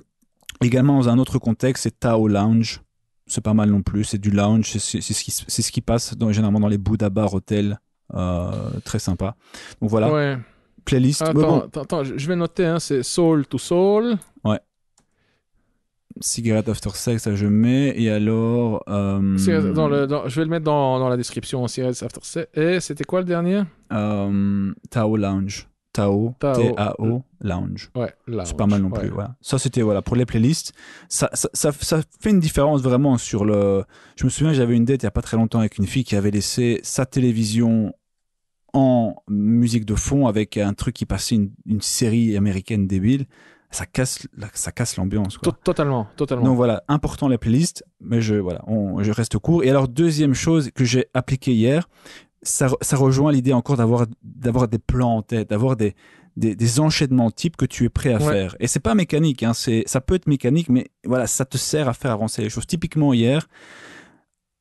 également dans un autre contexte, c'est Tao Lounge. C'est pas mal non plus, c'est du lounge, c'est ce, qui, ce qui passe généralement dans les Bouddha Bar Hôtel. Euh, très sympa. Donc voilà. Playlist. Attends, attends, je vais noter, hein, c'est Soul to Soul. Ouais. Cigarette After Sex, je mets. Et alors. Euh, dans je vais le mettre dans, la description. Cigarette After Sex. Et c'était quoi le dernier euh, Tao Lounge. Tao, T-A-O, Lounge. Ouais, C'est pas mal non plus. Voilà. Ça, c'était voilà, pour les playlists. Ça, ça, fait une différence vraiment sur le. Je me souviens, j'avais une dette il n'y a pas très longtemps avec une fille qui avait laissé sa télévision en musique de fond avec un truc qui passait une, une série américaine débile ça casse ça casse l'ambiance totalement totalement donc voilà important la playlist mais je voilà je reste court et alors deuxième chose que j'ai appliquée hier ça, rejoint l'idée encore d'avoir d'avoir des plans en tête d'avoir des, des, enchaînements types que tu es prêt à faire et c'est pas mécanique hein, c'est ça peut être mécanique mais voilà ça te sert à faire avancer les choses typiquement hier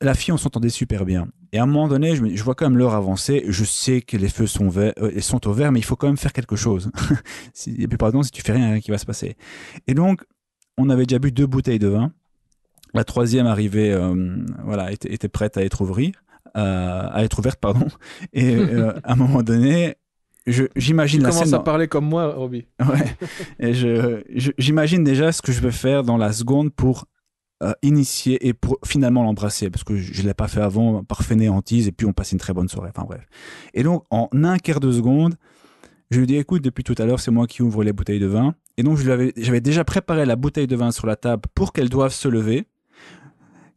la fille, on s'entendait super bien. Et à un moment donné, je, vois quand même l'heure avancer. Je sais que les feux sont, verts, et euh, sont au vert, mais il faut quand même faire quelque chose. si, et puis, pardon, si tu fais rien, rien qui va se passer. Et donc, on avait déjà bu deux bouteilles de vin. La troisième arrivée, euh, voilà, était, prête à être ouverte, euh, à être ouverte, pardon. Et à un moment donné, j'imagine la à parler comme moi, Roby. Ouais. et j'imagine déjà ce que je vais faire dans la seconde pour euh, initié initier et pour finalement l'embrasser parce que je, ne l'ai pas fait avant par fainéantise et puis on passe une très bonne soirée. Enfin bref. Et donc en un quart de seconde, je lui dis écoute depuis tout à l'heure c'est moi qui ouvre les bouteilles de vin et donc j'avais déjà préparé la bouteille de vin sur la table pour qu'elle doive se lever.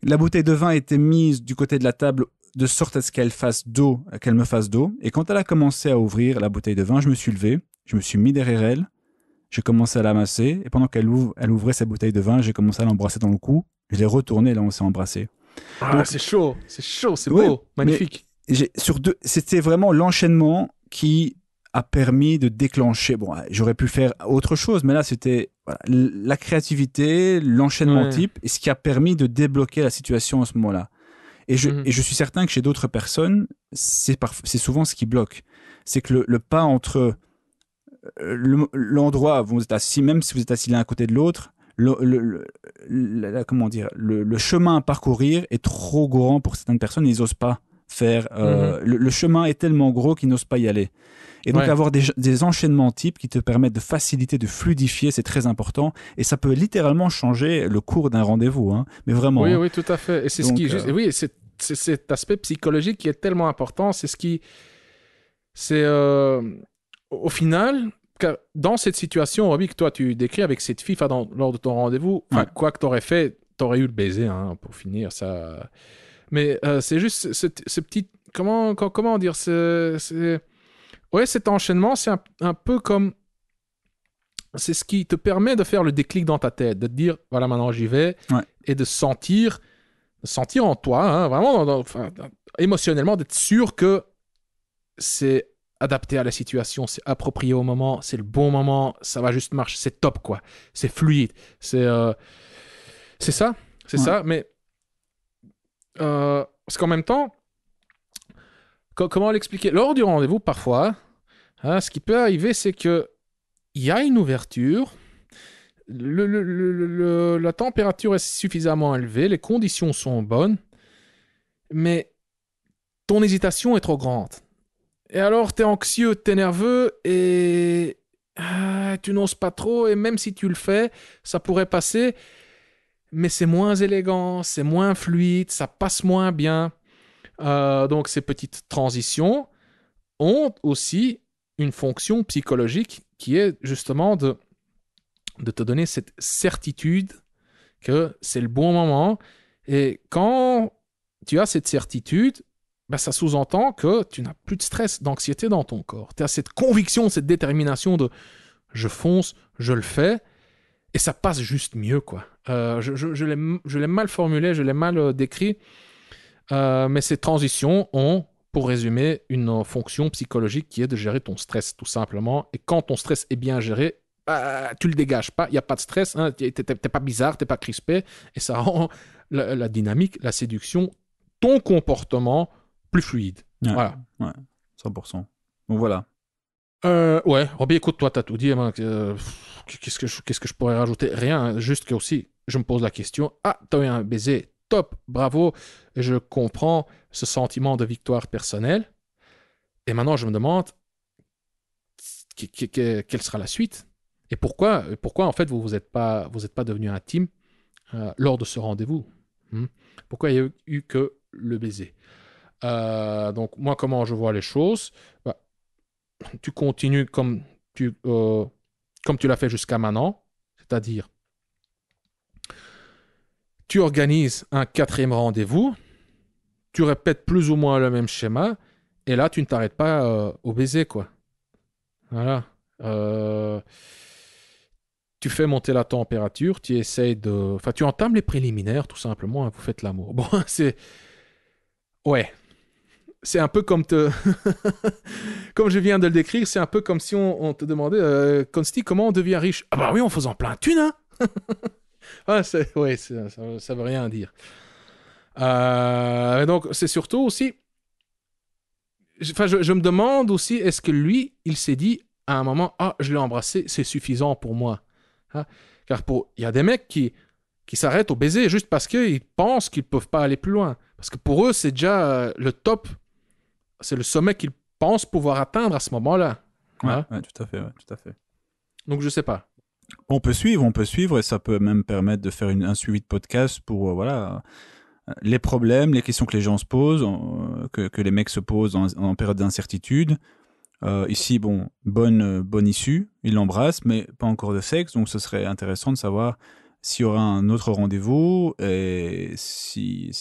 La bouteille de vin était mise du côté de la table de sorte à ce qu'elle fasse d'eau, qu'elle me fasse d'eau. Et quand elle a commencé à ouvrir la bouteille de vin, je me suis levé, je me suis mis derrière elle, j'ai commencé à l'amasser et pendant qu'elle ouvre, elle ouvrait sa bouteille de vin, j'ai commencé à l'embrasser dans le cou. Je l'ai retourné là on s'est embrassé. Ah, c'est chaud, c'est chaud, c'est beau, magnifique. Sur deux, c'était vraiment l'enchaînement qui a permis de déclencher. Bon, j'aurais pu faire autre chose, mais là c'était la créativité, l'enchaînement type, et ce qui a permis de débloquer la situation à ce moment-là. Et je, mhm. suis certain que chez d'autres personnes, c'est souvent ce qui bloque. C'est que le pas entre l'endroit, vous êtes assis, même si vous êtes assis l'un à côté de l'autre, le, comment dire, le, chemin à parcourir est trop grand pour certaines personnes, ils n'osent pas faire. Euh, mhm. le, chemin est tellement gros qu'ils n'osent pas y aller. Et donc avoir des, des, enchaînements types qui te permettent de faciliter, de fluidifier, c'est très important. Et ça peut littéralement changer le cours d'un rendez-vous. Hein. Mais vraiment. Oui, hein. oui, tout à fait. Et c'est ce qui, euh, oui, c'est cet aspect psychologique qui est tellement important. C'est ce qui, c'est euh, au final, dans cette situation, Robbie, que toi tu décris avec cette fille lors de ton rendez-vous, quoi que tu aurais fait, tu aurais eu le baiser, hein, pour finir, ça. Mais euh, c'est juste ce, petit. Comment, comment dire ce, Ouais, cet enchaînement, c'est un, peu comme. C'est ce qui te permet de faire le déclic dans ta tête, de te dire, voilà, maintenant j'y vais, et de sentir, sentir en toi, hein, vraiment, émotionnellement, d'être sûr que c'est adapté à la situation, c'est approprié au moment, c'est le bon moment, ça va juste marcher, c'est top quoi, c'est fluide, c'est euh, ça, c'est ça, mais euh... parce qu'en même temps, comment l'expliquer Lors du rendez-vous, parfois, hein, ce qui peut arriver, c'est que il y a une ouverture, la température est suffisamment élevée, les conditions sont bonnes, mais ton hésitation est trop grande. Et alors, t'es anxieux, es nerveux et ah, tu n'oses pas trop. Et même si tu le fais, ça pourrait passer, mais c'est moins élégant, c'est moins fluide, ça passe moins bien. Euh, donc, ces petites transitions ont aussi une fonction psychologique qui est justement de, de te donner cette certitude que c'est le bon moment. Et quand tu as cette certitude, bah, ça sous-entend que tu n'as plus de stress, d'anxiété dans ton corps. Tu as cette conviction, cette détermination de je fonce, je le fais, et ça passe juste mieux, quoi. Euh, je, je, je l'ai mal formulé, je l'ai mal euh, décrit, euh, mais ces transitions ont, pour résumer, une fonction psychologique qui est de gérer ton stress, tout simplement. Et quand ton stress est bien géré, bah, tu le dégages pas, il n'y a pas de stress, hein. tu n'es pas bizarre, tu n'es pas crispé, et ça rend la, dynamique, la séduction, ton comportement plus fluide. voilà. 100%. Donc voilà. Euh, ouais, Robbie, écoute, toi, t'as tout dit. Hein, euh, qu'est-ce, que je, qu'est-ce que je pourrais rajouter Rien, hein, juste que aussi, je me pose la question. Ah, t'as eu un baiser, top, bravo. je comprends ce sentiment de victoire personnelle. Et maintenant, je me demande quelle sera la suite et pourquoi, pourquoi en fait, vous vous êtes pas, vous êtes pas devenu intime euh, lors de ce rendez-vous hmm? Pourquoi il n'y a eu que le baiser euh, donc, moi, comment je vois les choses bah, Tu continues comme tu, euh, comme tu l'as fait jusqu'à maintenant, c'est-à-dire tu organises un quatrième rendez-vous, tu répètes plus ou moins le même schéma, et là, tu ne t'arrêtes pas euh, au baiser, quoi. Voilà. tu fais monter la température, tu essayes de... Enfin, tu entames les préliminaires, tout simplement, hein, vous faites l'amour. Bon, c'est... Ouais, c'est un peu comme te... comme je viens de le décrire, c'est un peu comme si on, te demandait, euh, Consti, comment on devient riche Ah bah oui, en faisant plein de thunes, hein ah, ouais, ça, ça, veut rien dire. Euh, donc, c'est surtout aussi... Enfin, je, me demande aussi, est-ce que lui, il s'est dit à un moment, ah, je l'ai embrassé, c'est suffisant pour moi. Hein. Car il y a des mecs qui, qui s'arrêtent au baiser juste parce qu'ils pensent qu'ils ne peuvent pas aller plus loin. Parce que pour eux, c'est déjà euh, le top c'est le sommet qu'il pense pouvoir atteindre à ce moment-là. Ouais, hein? tout à fait, tout à fait. Donc je sais pas. On peut suivre, on peut suivre et ça peut même permettre de faire une, un suivi de podcast pour euh, voilà les problèmes, les questions que les gens se posent, euh, que, les mecs se posent en, période d'incertitude. Euh, ici, bon, bonne, bonne issue, il l'embrasse, mais pas encore de sexe, donc ce serait intéressant de savoir s'il y aura un autre rendez-vous et s'il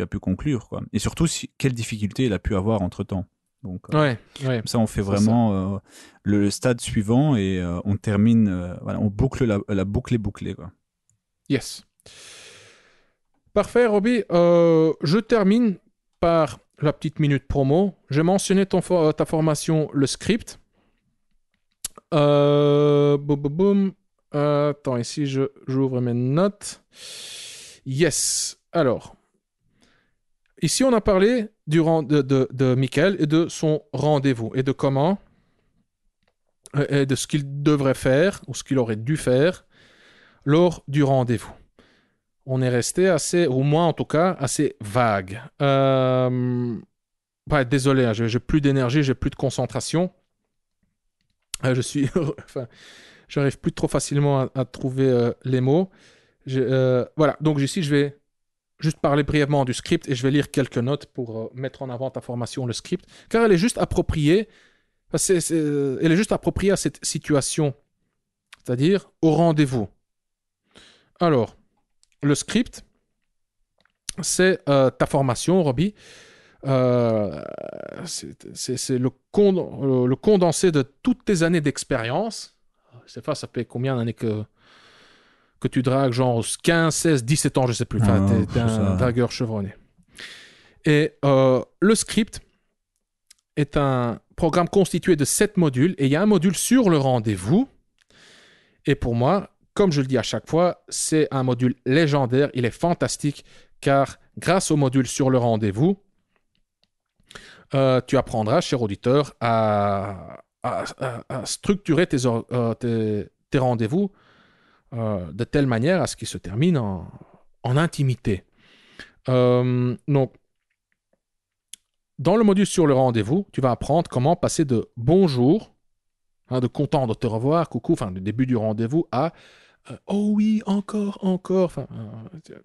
a pu conclure. Quoi. Et surtout, si, quelles difficultés il a pu avoir entre-temps. Donc, euh, comme ça, on fait vraiment euh, le, stade suivant et euh, on termine, voilà, on boucle la, boucle est bouclée. Quoi. Yes. Parfait, Roby. je termine par la petite minute promo. J'ai mentionné ton ta formation, le script. boum, boum, boum attends, ici, je, j'ouvre mes notes. Yes. Alors, ici, on a parlé du, de, de, de Michael et de son rendez-vous et de comment, euh, et de ce qu'il devrait faire ou ce qu'il aurait dû faire lors du rendez-vous. On est resté assez, ou moins en tout cas, assez vague. Euh, désolé, hein, j'ai, plus d'énergie, j'ai plus de concentration. Euh, je suis. J'arrive plus trop facilement à, trouver euh, les mots. Euh, voilà, donc ici, je vais juste parler brièvement du script et je vais lire quelques notes pour euh, mettre en avant ta formation, le script, car elle est juste appropriée. elle est juste appropriée à cette situation, c'est-à-dire au rendez-vous. Alors, le script, c'est ta formation, Robbie. c'est le, condensé de toutes tes années d'expérience pas, ça fait combien d'années que, que tu dragues Genre 15, 16, 17 ans, je sais plus. Enfin, ah, un dragueur chevronné. Et euh, le script est un programme constitué de 7 modules et il y a un module sur le rendez-vous. Et pour moi, comme je le dis à chaque fois, c'est un module légendaire, il est fantastique car grâce au module sur le rendez-vous, euh, tu apprendras, cher auditeur, à, à, structurer tes, euh, rendez-vous euh, de telle manière à ce qu'ils se terminent en, intimité. Euh, donc, dans le module sur le rendez-vous, tu vas apprendre comment passer de bonjour, hein, de content de te revoir, coucou, enfin du début du rendez-vous, à oh oui, encore, encore.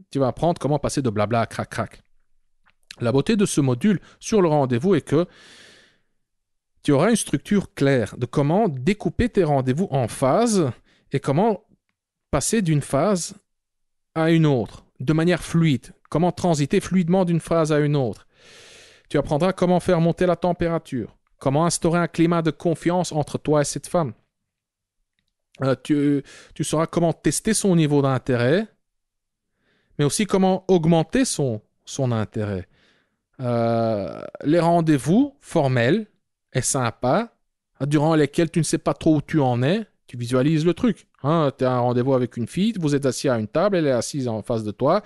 tu vas apprendre comment passer de blabla à crac-crac. La beauté de ce module sur le rendez-vous est que tu auras une structure claire de comment découper tes rendez-vous en phases et comment passer d'une phase à une autre de manière fluide, comment transiter fluidement d'une phase à une autre. Tu apprendras comment faire monter la température, comment instaurer un climat de confiance entre toi et cette femme. Euh, tu, sauras comment tester son niveau d'intérêt, mais aussi comment augmenter son, son intérêt. Euh, les rendez-vous formels est sympa, durant lesquels tu ne sais pas trop où tu en es, tu visualises le truc. Hein, tu as un rendez-vous avec une fille, vous êtes assis à une table, elle est assise en face de toi,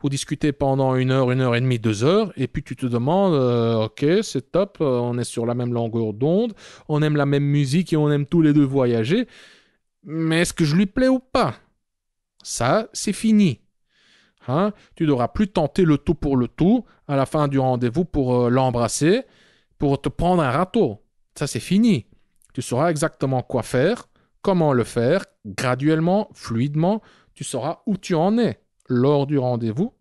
vous discutez pendant une heure, une heure et demie, deux heures, et puis tu te demandes, euh, ok, c'est top, euh, on est sur la même longueur d'onde, on aime la même musique et on aime tous les deux voyager, mais est-ce que je lui plais ou pas Ça, c'est fini. Hein, tu n'auras plus tenter le tout pour le tout à la fin du rendez-vous pour euh, l'embrasser pour te prendre un râteau. Ça, c'est fini. Tu sauras exactement quoi faire, comment le faire, graduellement, fluidement. Tu sauras où tu en es lors du rendez-vous.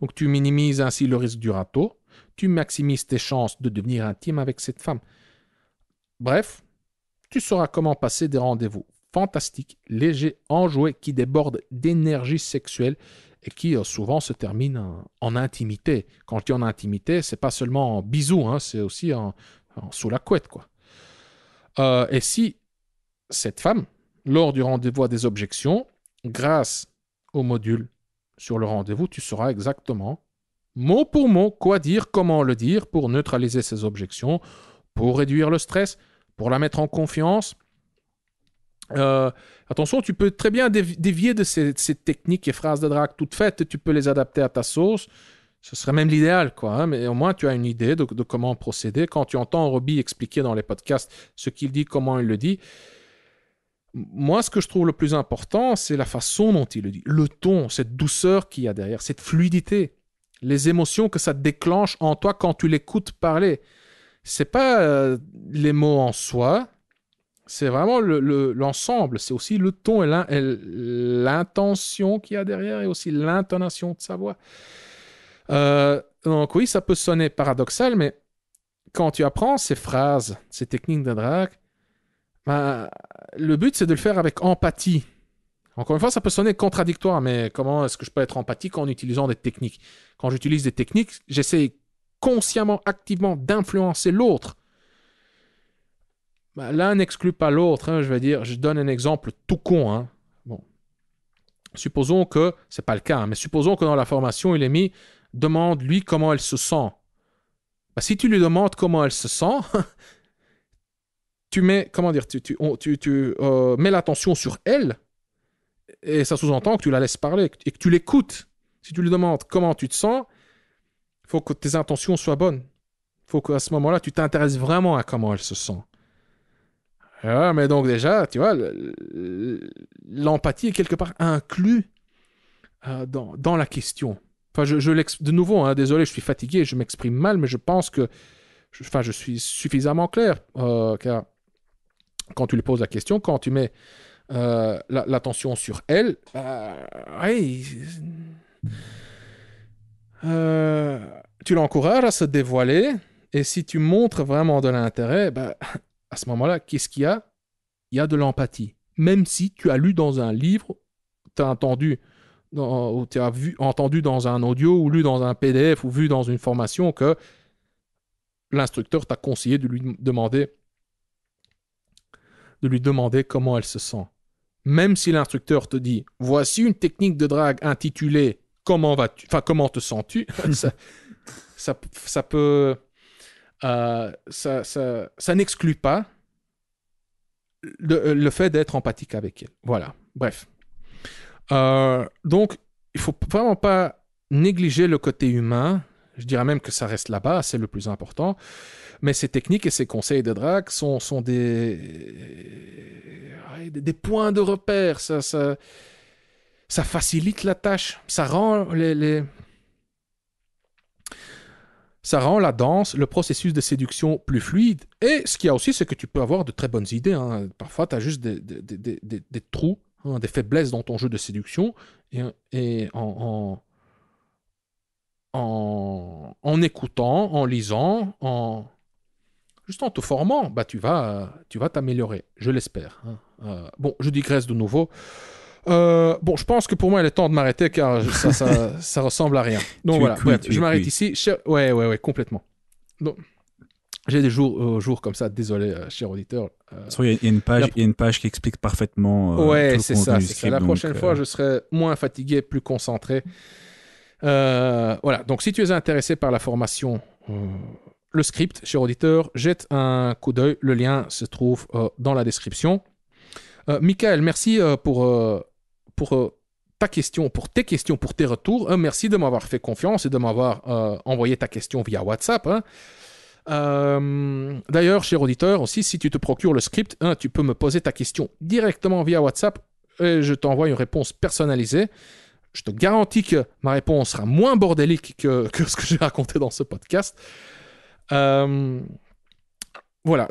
Donc, tu minimises ainsi le risque du râteau. Tu maximises tes chances de devenir intime avec cette femme. Bref, tu sauras comment passer des rendez-vous fantastiques, légers, enjoués, qui débordent d'énergie sexuelle et qui euh, souvent se termine en, intimité. Quand je dis en intimité, c'est pas seulement en bisous, hein, c'est aussi en, sous la couette. quoi. Euh, et si cette femme, lors du rendez-vous des objections, grâce au module sur le rendez-vous, tu sauras exactement, mot pour mot, quoi dire, comment le dire pour neutraliser ses objections, pour réduire le stress, pour la mettre en confiance, euh, attention, tu peux très bien dévier de ces, techniques et phrases de drague toutes faites, tu peux les adapter à ta sauce. Ce serait même l'idéal, quoi. Hein. mais au moins, tu as une idée de, comment procéder. Quand tu entends Robbie expliquer dans les podcasts ce qu'il dit, comment il le dit, moi, ce que je trouve le plus important, c'est la façon dont il le dit, le ton, cette douceur qu'il y a derrière, cette fluidité, les émotions que ça déclenche en toi quand tu l'écoutes parler. C'est pas euh, les mots en soi, c'est vraiment l'ensemble, c'est aussi le ton et l'intention qu'il y a derrière et aussi l'intonation de sa voix. Euh, donc oui, ça peut sonner paradoxal, mais quand tu apprends ces phrases, ces techniques de drague, ben, le but c'est de le faire avec empathie. Encore une fois, ça peut sonner contradictoire, mais comment est-ce que je peux être empathique en utilisant des techniques Quand j'utilise des techniques, j'essaie consciemment, activement d'influencer l'autre bah, l'un n'exclut pas l'autre. Hein, je vais dire, je donne un exemple tout con. Hein. Bon. Supposons que, c'est pas le cas, hein, mais supposons que dans la formation, il est mis demande-lui comment elle se sent. Bah, si tu lui demandes comment elle se sent, tu mets, comment dire, tu, tu, euh, mets l'attention sur elle, et ça sous-entend que tu la laisses parler et que tu l'écoutes. Si tu lui demandes comment tu te sens, faut que tes intentions soient bonnes. Il faut qu'à ce moment-là, tu t'intéresses vraiment à comment elle se sent. Ah, mais donc déjà, tu vois, l'empathie est quelque part inclue euh, dans, la question. Enfin, je, je de nouveau, hein, désolé, je suis fatigué, je m'exprime mal, mais je pense que, je, enfin, je suis suffisamment clair, euh, car quand tu lui poses la question, quand tu mets euh, l'attention sur elle, bah, tu l'encourages à se dévoiler, et si tu montres vraiment de l'intérêt, bah, à ce moment-là, qu'est-ce qu'il y a Il y a de l'empathie. Même si tu as lu dans un livre, tu as entendu, dans, as vu, entendu dans un audio ou lu dans un PDF ou vu dans une formation que l'instructeur t'a conseillé de lui demander de lui demander comment elle se sent. Même si l'instructeur te dit voici une technique de drague intitulée comment vas-tu enfin comment te sens-tu ça, ça peut euh, ça, n'exclut pas euh, le, fait d'être empathique avec elle. Voilà, bref. Euh, donc, il faut vraiment pas négliger le côté humain. Je dirais même que ça reste là-bas, c'est le plus important. Mais ces techniques et ces conseils de drague sont, sont des... des points de repère. Ça, facilite la tâche. Ça rend les ça rend la danse, le processus de séduction plus fluide. Et ce qu'il y a aussi, c'est que tu peux avoir de très bonnes idées. Hein. Parfois, tu as juste des, trous, hein, des faiblesses dans ton jeu de séduction. Et, en, en, en, écoutant, en lisant, en juste en te formant, bah, tu vas tu vas t'améliorer, je l'espère. Hein. Euh, bon, je digresse de nouveau. Euh, bon, je pense que pour moi, il est temps de m'arrêter car ça, ça, ressemble à rien. Donc voilà, je m'arrête ici. Oui, Ouais, ouais, ouais, complètement. Donc, j'ai des jours, euh, jours comme ça, désolé, euh, cher auditeur. Il y, a une page, une page qui explique parfaitement. ouais, c'est ça, La prochaine fois, je serai moins fatigué, plus concentré. voilà, donc si tu es intéressé par la formation le script, cher auditeur, jette un coup d'œil. Le lien se trouve dans la description. Michael, merci pour pour euh, ta question, pour tes questions, pour tes retours. Hein, merci de m'avoir fait confiance et de m'avoir euh, envoyé ta question via WhatsApp. Hein. Euh, d'ailleurs, cher auditeur, aussi, si tu te procures le script, hein, tu peux me poser ta question directement via WhatsApp et je t'envoie une réponse personnalisée. Je te garantis que ma réponse sera moins bordélique que, ce que j'ai raconté dans ce podcast. voilà,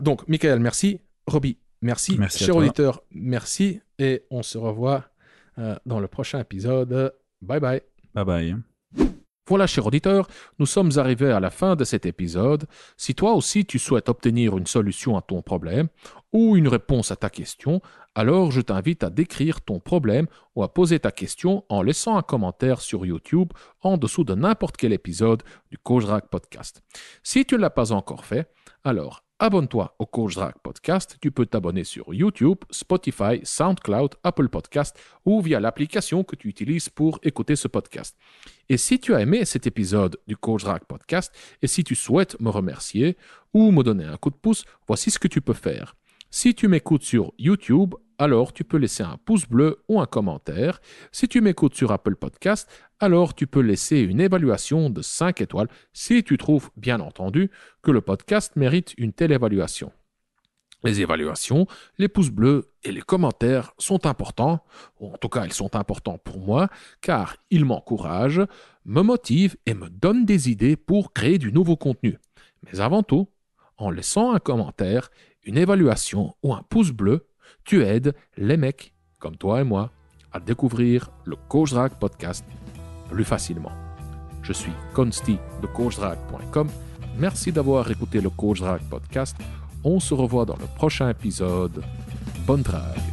donc, Michael, merci. Robbie, merci. merci cher auditeur, merci. Et on se revoit euh, dans le prochain épisode. Bye bye. Bye bye. Voilà, chers auditeurs, nous sommes arrivés à la fin de cet épisode. Si toi aussi tu souhaites obtenir une solution à ton problème ou une réponse à ta question, alors je t'invite à décrire ton problème ou à poser ta question en laissant un commentaire sur YouTube en dessous de n'importe quel épisode du Cograc Podcast. Si tu ne l'as pas encore fait, alors Abonne-toi au Coach Drag Podcast. Tu peux t'abonner sur YouTube, Spotify, SoundCloud, Apple Podcast ou via l'application que tu utilises pour écouter ce podcast. Et si tu as aimé cet épisode du Coach Drag Podcast et si tu souhaites me remercier ou me donner un coup de pouce, voici ce que tu peux faire. Si tu m'écoutes sur YouTube, alors tu peux laisser un pouce bleu ou un commentaire. Si tu m'écoutes sur Apple Podcast, alors tu peux laisser une évaluation de 5 étoiles si tu trouves, bien entendu, que le podcast mérite une telle évaluation. Les évaluations, les pouces bleus et les commentaires sont importants, en tout cas ils sont importants pour moi, car ils m'encouragent, me motivent et me donnent des idées pour créer du nouveau contenu. Mais avant tout, en laissant un commentaire, une évaluation ou un pouce bleu, tu aides les mecs, comme toi et moi, à découvrir le Coach Drag Podcast plus facilement. Je suis Consti de coachdrag.com. Merci d'avoir écouté le Coach Podcast. On se revoit dans le prochain épisode. Bonne drague!